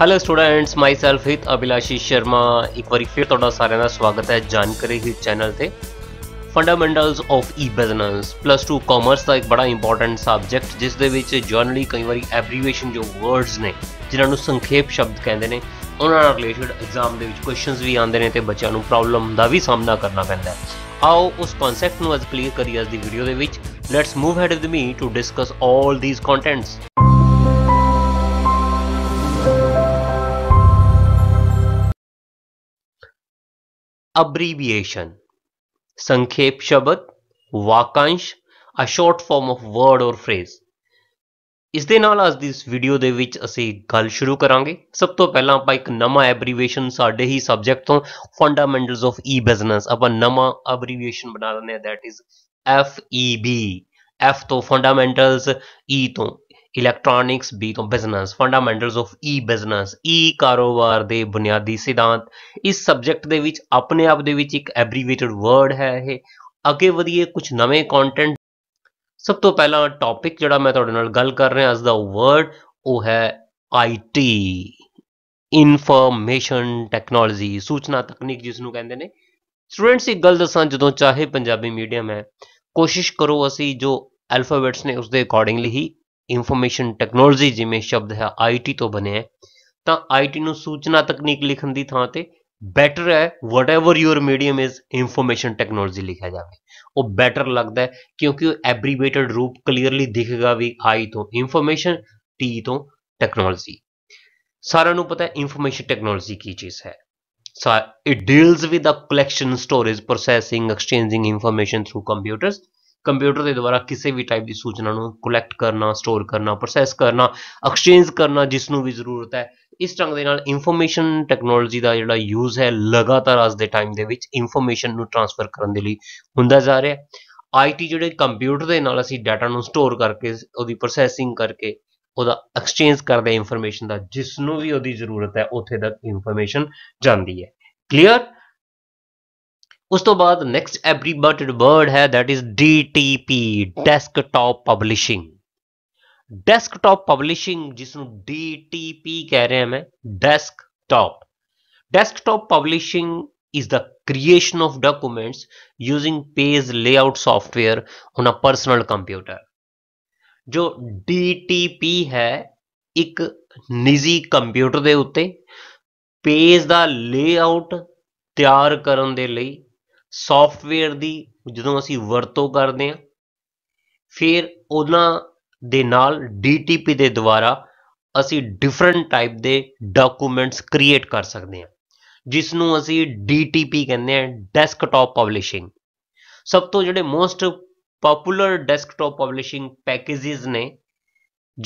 Hello students myself Hit Abhilashi Sharma ਇੱਕ ਵਾਰੀ ਫਿਰ ਤੁਹਾਡਾ ਸਾਰਿਆਂ ਦਾ ਸਵਾਗਤ ਹੈ ਜਾਣਕਾਰੀ ਹਿਤ ਚੈਨਲ ਤੇ fundamentals of e business plus 2 commerce ਦਾ ਇੱਕ ਬੜਾ ਇੰਪੋਰਟੈਂਟ ਸਬਜੈਕਟ ਜਿਸ ਦੇ ਵਿੱਚ ਜਰਨਲੀ ਕਈ ਵਾਰੀ ਐਬਰੀਵੇਸ਼ਨ ਜੋ ਵਰਡਸ ਨੇ ਜਿਨ੍ਹਾਂ ਨੂੰ ਸੰਖੇਪ ਸ਼ਬਦ ਕਹਿੰਦੇ ਨੇ ਉਹਨਾਂ ਨਾਲ ਰਿਲੇਟਡ ਐਗਜ਼ਾਮ ਦੇ ਵਿੱਚ ਕੁਐਸਚਨਸ ਵੀ ਆਉਂਦੇ ਨੇ ਤੇ ਬੱਚਿਆਂ ਨੂੰ ਪ੍ਰੋਬਲਮ ਦਾ ਵੀ ਸਾਹਮਣਾ ਕਰਨਾ ਪੈਂਦਾ ਆਓ ਉਸ ਕਨਸੈਪਟ ਨੂੰ ਅੱਜ ਕਲੀਅਰ ਕਰੀਏ ਅੱਜ ਦੀ ਵੀਡੀਓ ਦੇ ਵਿੱਚ let's move ahead with me to discuss all these contents abbreviation संक्षेप शब्द ਵਾਕਾਂਸ਼ a short form of word or phrase ਇਸ ਦੇ ਨਾਲ ਅੱਜ ਦੀ ਵੀਡੀਓ ਦੇ ਵਿੱਚ ਅਸੀਂ ਗੱਲ ਸ਼ੁਰੂ ਕਰਾਂਗੇ ਸਭ ਤੋਂ ਪਹਿਲਾਂ ਆਪਾਂ ਇੱਕ ਨਵਾਂ ਐਬਰੀਵੇਸ਼ਨ ਸਾਡੇ ਹੀ ਸਬਜੈਕਟ ਤੋਂ ਫੰਡਾਮੈਂਟਲਸ ਆਫ ਈ ਬਿਜ਼ਨਸ ਆਪਾਂ ਨਵਾਂ ਐਬਰੀਵੇਸ਼ਨ ਬਣਾ ਲੈਂਦੇ ਆ that is F E B F ਤੋਂ ਫੰਡਾਮੈਂਟਲਸ ਈ e ਤੋਂ ਇਲੈਕਟ੍ਰੋਨਿਕਸ ਬੀ ਤੋਂ business fundamentals of e business e ਕਾਰੋਬਾਰ ਦੇ ਬੁਨਿਆਦੀ ਸਿਧਾਂਤ ਇਸ ਸਬਜੈਕਟ ਦੇ ਵਿੱਚ ਆਪਣੇ ਆਪ ਦੇ ਵਿੱਚ ਇੱਕ ਐਬਰੀਵੇਟਡ ਵਰਡ ਹੈ ਇਹ ਅੱਗੇ ਵਧੀਏ ਕੁਝ ਨਵੇਂ ਕੰਟੈਂਟ ਸਭ ਤੋਂ ਪਹਿਲਾਂ ਟੌਪਿਕ ਜਿਹੜਾ ਮੈਂ ਤੁਹਾਡੇ ਨਾਲ ਗੱਲ ਕਰ ਰਿਹਾ ਅੱਜ ਦਾ ਵਰਡ ਉਹ ਹੈ ਆਈਟੀ ਇਨਫੋਰਮੇਸ਼ਨ ਟੈਕਨੋਲੋਜੀ ਸੂਚਨਾ ਤਕਨੀਕ ਜਿਸ ਨੂੰ ਕਹਿੰਦੇ ਨੇ ਸਟੂਡੈਂਟਸ ਇੱਕ ਗੱਲ ਦੱਸਾਂ ਜਦੋਂ ਚਾਹੇ ਪੰਜਾਬੀ ਮੀਡੀਅਮ ਹੈ ਕੋਸ਼ਿਸ਼ ਕਰੋ ਅਸੀਂ ਜੋ ਅਲਫਾਬੈਟਸ ਨੇ ਉਸ ਦੇ ਅਕੋਰਡਿੰਗਲੀ ਹੀ ਇਨਫੋਰਮੇਸ਼ਨ ਟੈਕਨੋਲੋਜੀ ਜਿਵੇਂ ਸ਼ਬਦ ਹੈ ਆਈਟੀ ਤੋਂ ਬਣਿਆ ਹੈ ਤਾਂ ਆਈਟੀ ਨੂੰ ਸੂਚਨਾ ਤਕਨੀਕ ਲਿਖਣ ਦੀ ਥਾਂ ਤੇ ਬੈਟਰ ਹੈ whatever your medium is information technology ਲਿਖਿਆ ਜਾਵੇ ਉਹ ਬੈਟਰ ਲੱਗਦਾ ਹੈ ਕਿਉਂਕਿ ਉਹ ਐਬਰੀਵੇਟਡ ਰੂਪ ਕਲੀਅਰਲੀ ਦਿਖੇਗਾ ਵੀ ਆਈ ਤੋਂ ਇਨਫੋਰਮੇਸ਼ਨ ਟੀ ਤੋਂ ਟੈਕਨੋਲੋਜੀ ਸਾਰਿਆਂ ਨੂੰ ਪਤਾ ਹੈ ਇਨਫੋਰਮੇਸ਼ਨ ਟੈਕਨੋਲੋਜੀ ਕੀ ਚੀਜ਼ ਹੈ so it deals with the collection storage processing exchanging information through computers computer ਦੇ ਦੁਆਰਾ ਕਿਸੇ ਵੀ ਟਾਈਪ ਦੀ ਸੂਚਨਾ ਨੂੰ ਕਲੈਕਟ ਕਰਨਾ ਸਟੋਰ ਕਰਨਾ ਪ੍ਰੋਸੈਸ ਕਰਨਾ ਐਕਸਚੇਂਜ ਕਰਨਾ ਜਿਸ ਨੂੰ ਵੀ ਜ਼ਰੂਰਤ ਹੈ ਇਸ ਢੰਗ ਦੇ ਨਾਲ ਇਨਫੋਰਮੇਸ਼ਨ ਟੈਕਨੋਲੋਜੀ ਦਾ ਜਿਹੜਾ ਯੂਜ਼ ਹੈ ਲਗਾਤਾਰ ਅੱਜ ਦੇ ਟਾਈਮ ਦੇ ਵਿੱਚ ਇਨਫੋਰਮੇਸ਼ਨ ਨੂੰ ਟਰਾਂਸਫਰ ਕਰਨ ਦੇ ਲਈ ਹੁੰਦਾ ਜਾ ਰਿਹਾ ਆਈਟੀ ਜਿਹੜੇ ਕੰਪਿਊਟਰ ਦੇ ਨਾਲ ਅਸੀਂ ਡਾਟਾ ਨੂੰ ਸਟੋਰ ਕਰਕੇ ਉਹਦੀ ਪ੍ਰੋਸੈਸਿੰਗ ਕਰਕੇ ਉਹਦਾ ਐਕਸਚੇਂਜ ਕਰਦੇ ਇਨਫੋਰਮੇਸ਼ਨ ਦਾ ਜਿਸ ਨੂੰ ਵੀ ਉਹਦੀ ਜ਼ਰੂਰਤ ਹੈ ਉੱਥੇ ਤੱਕ ਇਨਫੋਰਮੇਸ਼ਨ ਜਾਂਦੀ ਹੈ ਕਲੀਅਰ ਉਸ ਤੋਂ ਬਾਅਦ ਨੈਕਸਟ ਐਬਰੀਬਟਡ ਵਰਡ ਹੈ that is DTP desktop publishing desktop publishing ਜਿਸ ਨੂੰ DTP ਕਹਿ ਹਾਂ ਮੈਂ desktop desktop publishing is the creation of documents using page layout software on a personal computer ਜੋ DTP ਹੈ ਇੱਕ ਨਿੱਜੀ ਕੰਪਿਊਟਰ ਦੇ ਉੱਤੇ ਪੇਜ ਦਾ ਲੇਆਊਟ ਤਿਆਰ ਕਰਨ ਦੇ ਲਈ ਸੌਫਟਵੇਅਰ ਦੀ ਜਦੋਂ ਅਸੀਂ ਵਰਤੋਂ ਕਰਦੇ ਹਾਂ ਫਿਰ ਉਹਨਾਂ ਦੇ ਨਾਲ DTP ਦੇ ਦੁਆਰਾ ਅਸੀਂ ਡਿਫਰੈਂਟ ਟਾਈਪ ਦੇ ਡਾਕੂਮੈਂਟਸ ਕ੍ਰੀਏਟ ਕਰ ਸਕਦੇ ਹਾਂ ਜਿਸ ਨੂੰ ਅਸੀਂ DTP ਕਹਿੰਦੇ ਹਾਂ ਡੈਸਕਟਾਪ ਪਬਲਿਸ਼ਿੰਗ ਸਭ ਤੋਂ ਜਿਹੜੇ most popular desktop publishing packages ਨੇ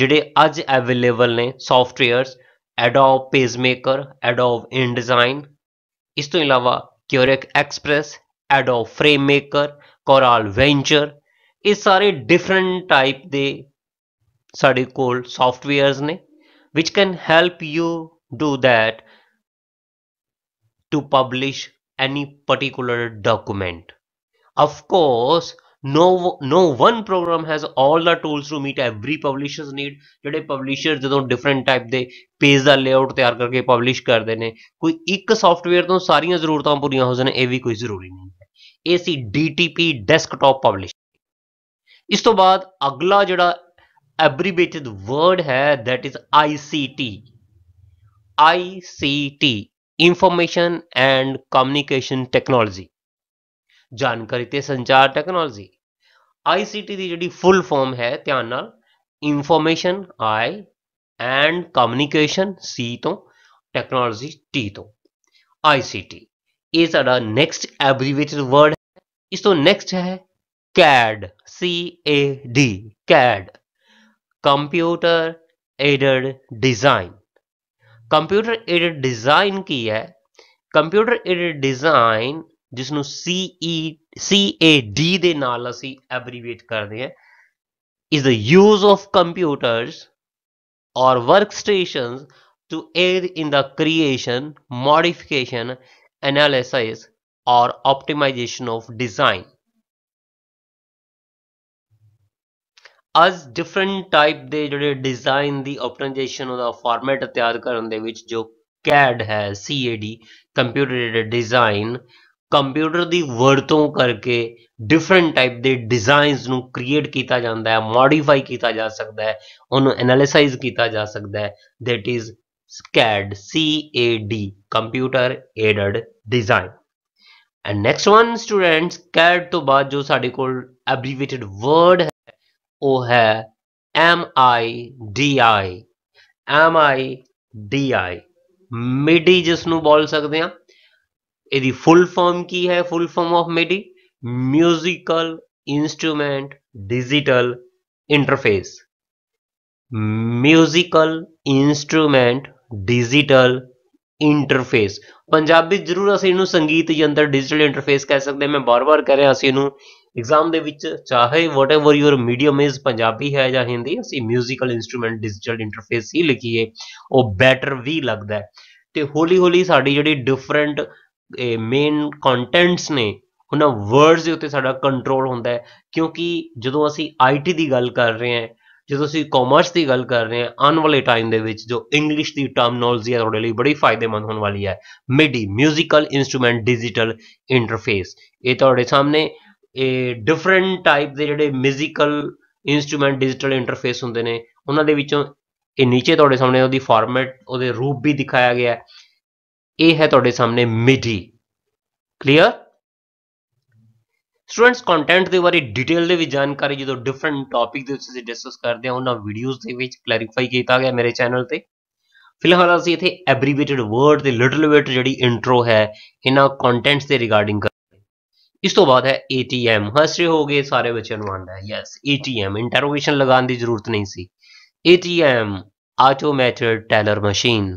ਜਿਹੜੇ ਅੱਜ ਅਵੇਲੇਬਲ ਨੇ softwares maker Adobe InDesign ਇਸ ਤੋਂ ਇਲਾਵਾ Quark Express Adobe FrameMaker, maker Venture, venture ਇਹ ਸਾਰੇ ਡਿਫਰੈਂਟ ਟਾਈਪ ਦੇ ਸਾਡੇ ਕੋਲ ਸੌਫਟਵੇਅਰਸ ਨੇ which can help you do that to publish any particular document of course no no one program has all the tools to meet every publisher's need ਜਿਹੜੇ publisher ਜਦੋਂ different type ਦੇ page ਦਾ layout ਤਿਆਰ ਕਰਕੇ publish ਕਰਦੇ ਨੇ ਕੋਈ ਇੱਕ ਸੌਫਟਵੇਅਰ ਤੋਂ ਸਾਰੀਆਂ ਜ਼ਰੂਰਤਾਂ ਪੂਰੀਆਂ ਹੋ ਜਾਣ ਇਹ ਵੀ ਕੋਈ ਜ਼ਰੂਰੀ ਨਹੀਂ ਹੈ ਇਹ ਸੀ DTP ਡੈਸਕਟਾਪ ਪਬਲਿਸ਼ ਇਸ ਤੋਂ ਬਾਅਦ ਅਗਲਾ ਜਿਹੜਾ ਐਬਰੀਵੇਟਡ ਵਰਡ ਹੈ that is ICT ICT information and communication technology जानकारी से संचार टेक्नोलॉजी टी की जी फुल फॉर्म है ध्यान information I and communication C तो टेक्नोलॉजी टी तो आईसीटी ये साड़ा नैक्सट एब्रीवेटिड वर्ड है इस तो नैक्सट है CAD C A D CAD computer aided design computer aided design की है कंप्यूटर एडड डिजाइन ਜਿਸ ਨੂੰ CE CAD ਦੇ ਨਾਲ ਅਸੀਂ ਐਬਰੀਵੇਟ ਕਰਦੇ ਆ is the use of computers or workstations to aid in the creation modification analysis or optimization of design as different type ਦੇ ਜਿਹੜੇ ਡਿਜ਼ਾਈਨ ਦੀ ਆਪਟੀਮਾਈਜੇਸ਼ਨ ਉਹਦਾ ਫਾਰਮੈਟ ਤਿਆਰ ਕਰਨ ਦੇ ਵਿੱਚ ਜੋ CAD ਹੈ CAD ਕੰਪਿਊਟਰ ਡਿਜ਼ਾਈਨ ਕੰਪਿਊਟਰ ਦੀ ਵਰਤੋਂ ਕਰਕੇ ਡਿਫਰੈਂਟ ਟਾਈਪ ਦੇ ਡਿਜ਼ਾਈਨਸ ਨੂੰ ਕ੍ਰੀਏਟ ਕੀਤਾ ਜਾਂਦਾ ਹੈ ਮੋਡੀਫਾਈ ਕੀਤਾ ਜਾ ਸਕਦਾ ਹੈ ਉਹਨੂੰ ਐਨਾਲਿਸਾਈਜ਼ ਕੀਤਾ ਜਾ ਸਕਦਾ ਹੈ that is CAD C A D computer aided design and next one students CAD ਤੋਂ ਬਾਅਦ ਜੋ ਸਾਡੇ ਕੋਲ ਐਬਰੀਵੇਟਡ ਵਰਡ ਹੈ ਉਹ ਹੈ M I D I M I D I MIDI ਜਿਸ ਨੂੰ ਬੋਲ ਸਕਦੇ ਆ ਇਹਦੀ ਫੁੱਲ ਫਾਰਮ ਕੀ ਹੈ full form of MIDI musical instrument digital interface musical instrument digital interface Punjabi ਜ਼ਰੂਰ ਅਸੀਂ ਇਹਨੂੰ ਸੰਗੀਤ ਯੰਤਰ ਡਿਜੀਟਲ ਇੰਟਰਫੇਸ ਕਹਿ ਸਕਦੇ ਮੈਂ ਬਾਰ-ਬਾਰ ਕਹਿ ਰਿਹਾ ਅਸੀਂ ਇਹਨੂੰ ਐਗਜ਼ਾਮ ਦੇ ਵਿੱਚ ਚਾਹੇ whatever your medium is Punjabi ਹੈ ਜਾਂ ਹਿੰਦੀ ਅਸੀਂ ਮਿਊਜ਼ੀਕਲ ਇਨਸਟਰੂਮੈਂਟ ਡਿਜੀਟਲ ਇੰਟਰਫੇਸ ਹੀ ਲਿਖੀਏ ਉਹ ਬੈਟਰ ਵੀ ਲੱਗਦਾ ਤੇ ਹੌਲੀ-ਹੌਲੀ ਸਾਡੀ ਜਿਹੜੀ ਡਿਫਰੈਂਟ ਮੇਨ ਕੰਟੈਂਟਸ ਨੇ ਉਹਨਾਂ ਵਰਡਸ ਦੇ ਉੱਤੇ ਸਾਡਾ ਕੰਟਰੋਲ ਹੁੰਦਾ ਹੈ ਕਿਉਂਕਿ ਜਦੋਂ ਅਸੀਂ ਆਈਟੀ ਦੀ ਗੱਲ ਕਰ ਰਹੇ ਹਾਂ ਜਦੋਂ ਅਸੀਂ ਕਾਮਰਸ ਦੀ ਗੱਲ ਕਰ ਰਹੇ ਹਾਂ ਆਉਣ ਵਾਲੇ ਟਾਈਮ ਦੇ ਵਿੱਚ ਜੋ ਇੰਗਲਿਸ਼ ਦੀ ਟਰਮਨੋਲੋਜੀ ਹੈ ਤੁਹਾਡੇ ਲਈ ਬੜੀ ਫਾਇਦੇਮੰਦ ਹੋਣ ਵਾਲੀ ਹੈ MIDI musical instrument digital interface ਇਹ ਤੁਹਾਡੇ ਸਾਹਮਣੇ ਇਹ ਡਿਫਰੈਂਟ ਟਾਈਪ ਦੇ ਜਿਹੜੇ ਮਿਊਜ਼ੀਕਲ ਇਨਸਟਰੂਮੈਂਟ ਡਿਜੀਟਲ ਇੰਟਰਫੇਸ ਹੁੰਦੇ ਨੇ ਉਹਨਾਂ ਦੇ ਵਿੱਚੋਂ ਇਹ ਨੀਚੇ ਤੁਹਾਡੇ ਸਾਹਮਣੇ ਉਹਦੀ ਫਾਰਮੈਟ ਉਹਦੇ ਰੂਪ ਵੀ ਦਿਖਾਇਆ ਗਿਆ ਹੈ ਇਹ ਹੈ ਤੁਹਾਡੇ ਸਾਹਮਣੇ ਮਿਡੀ ਕਲੀਅਰ ਸਟੂਡੈਂਟਸ ਕੰਟੈਂਟ ਦੇ ਬਾਰੇ ਡਿਟੇਲ ਦੇ ਵਿੱਚ ਜਾਣਕਾਰੀ ਜਦੋਂ ਡਿਫਰੈਂਟ ਟਾਪਿਕ ਦੇ ਉੱਤੇ ਡਿਸਕਸ ਕਰਦੇ ਆ ਉਹਨਾਂ ਵੀਡੀਓਜ਼ ਦੇ ਵਿੱਚ ਕਲੈਰੀਫਾਈ ਕੀਤਾ ਗਿਆ ਮੇਰੇ ਚੈਨਲ ਤੇ ਫਿਲਹਾਲ ਅਸੀਂ ਇੱਥੇ ਐਬਰੀਵੇਟਡ ਵਰਡ ਤੇ ਲਿਟਲ ਬਿਟ ਜਿਹੜੀ ਇੰਟਰੋ ਹੈ ਇਹਨਾਂ ਕੰਟੈਂਟਸ ਦੇ ਰਿਗਾਰਡਿੰਗ ਕਰਦੇ ਇਸ ਤੋਂ ਬਾਅਦ ਹੈ ਏਟੀਐਮ ਹਸਰੇ ਹੋ ਗਏ ਸਾਰੇ ਬੱਚਿਆਂ ਨੂੰ ਆਂਦਾ ਹੈ ਯੈਸ ਏਟੀਐਮ ਇੰਟਰੋਗੇਸ਼ਨ ਲਗਾਉਣ ਦੀ ਜ਼ਰੂਰਤ ਨਹੀਂ ਸੀ ATM automated teller machine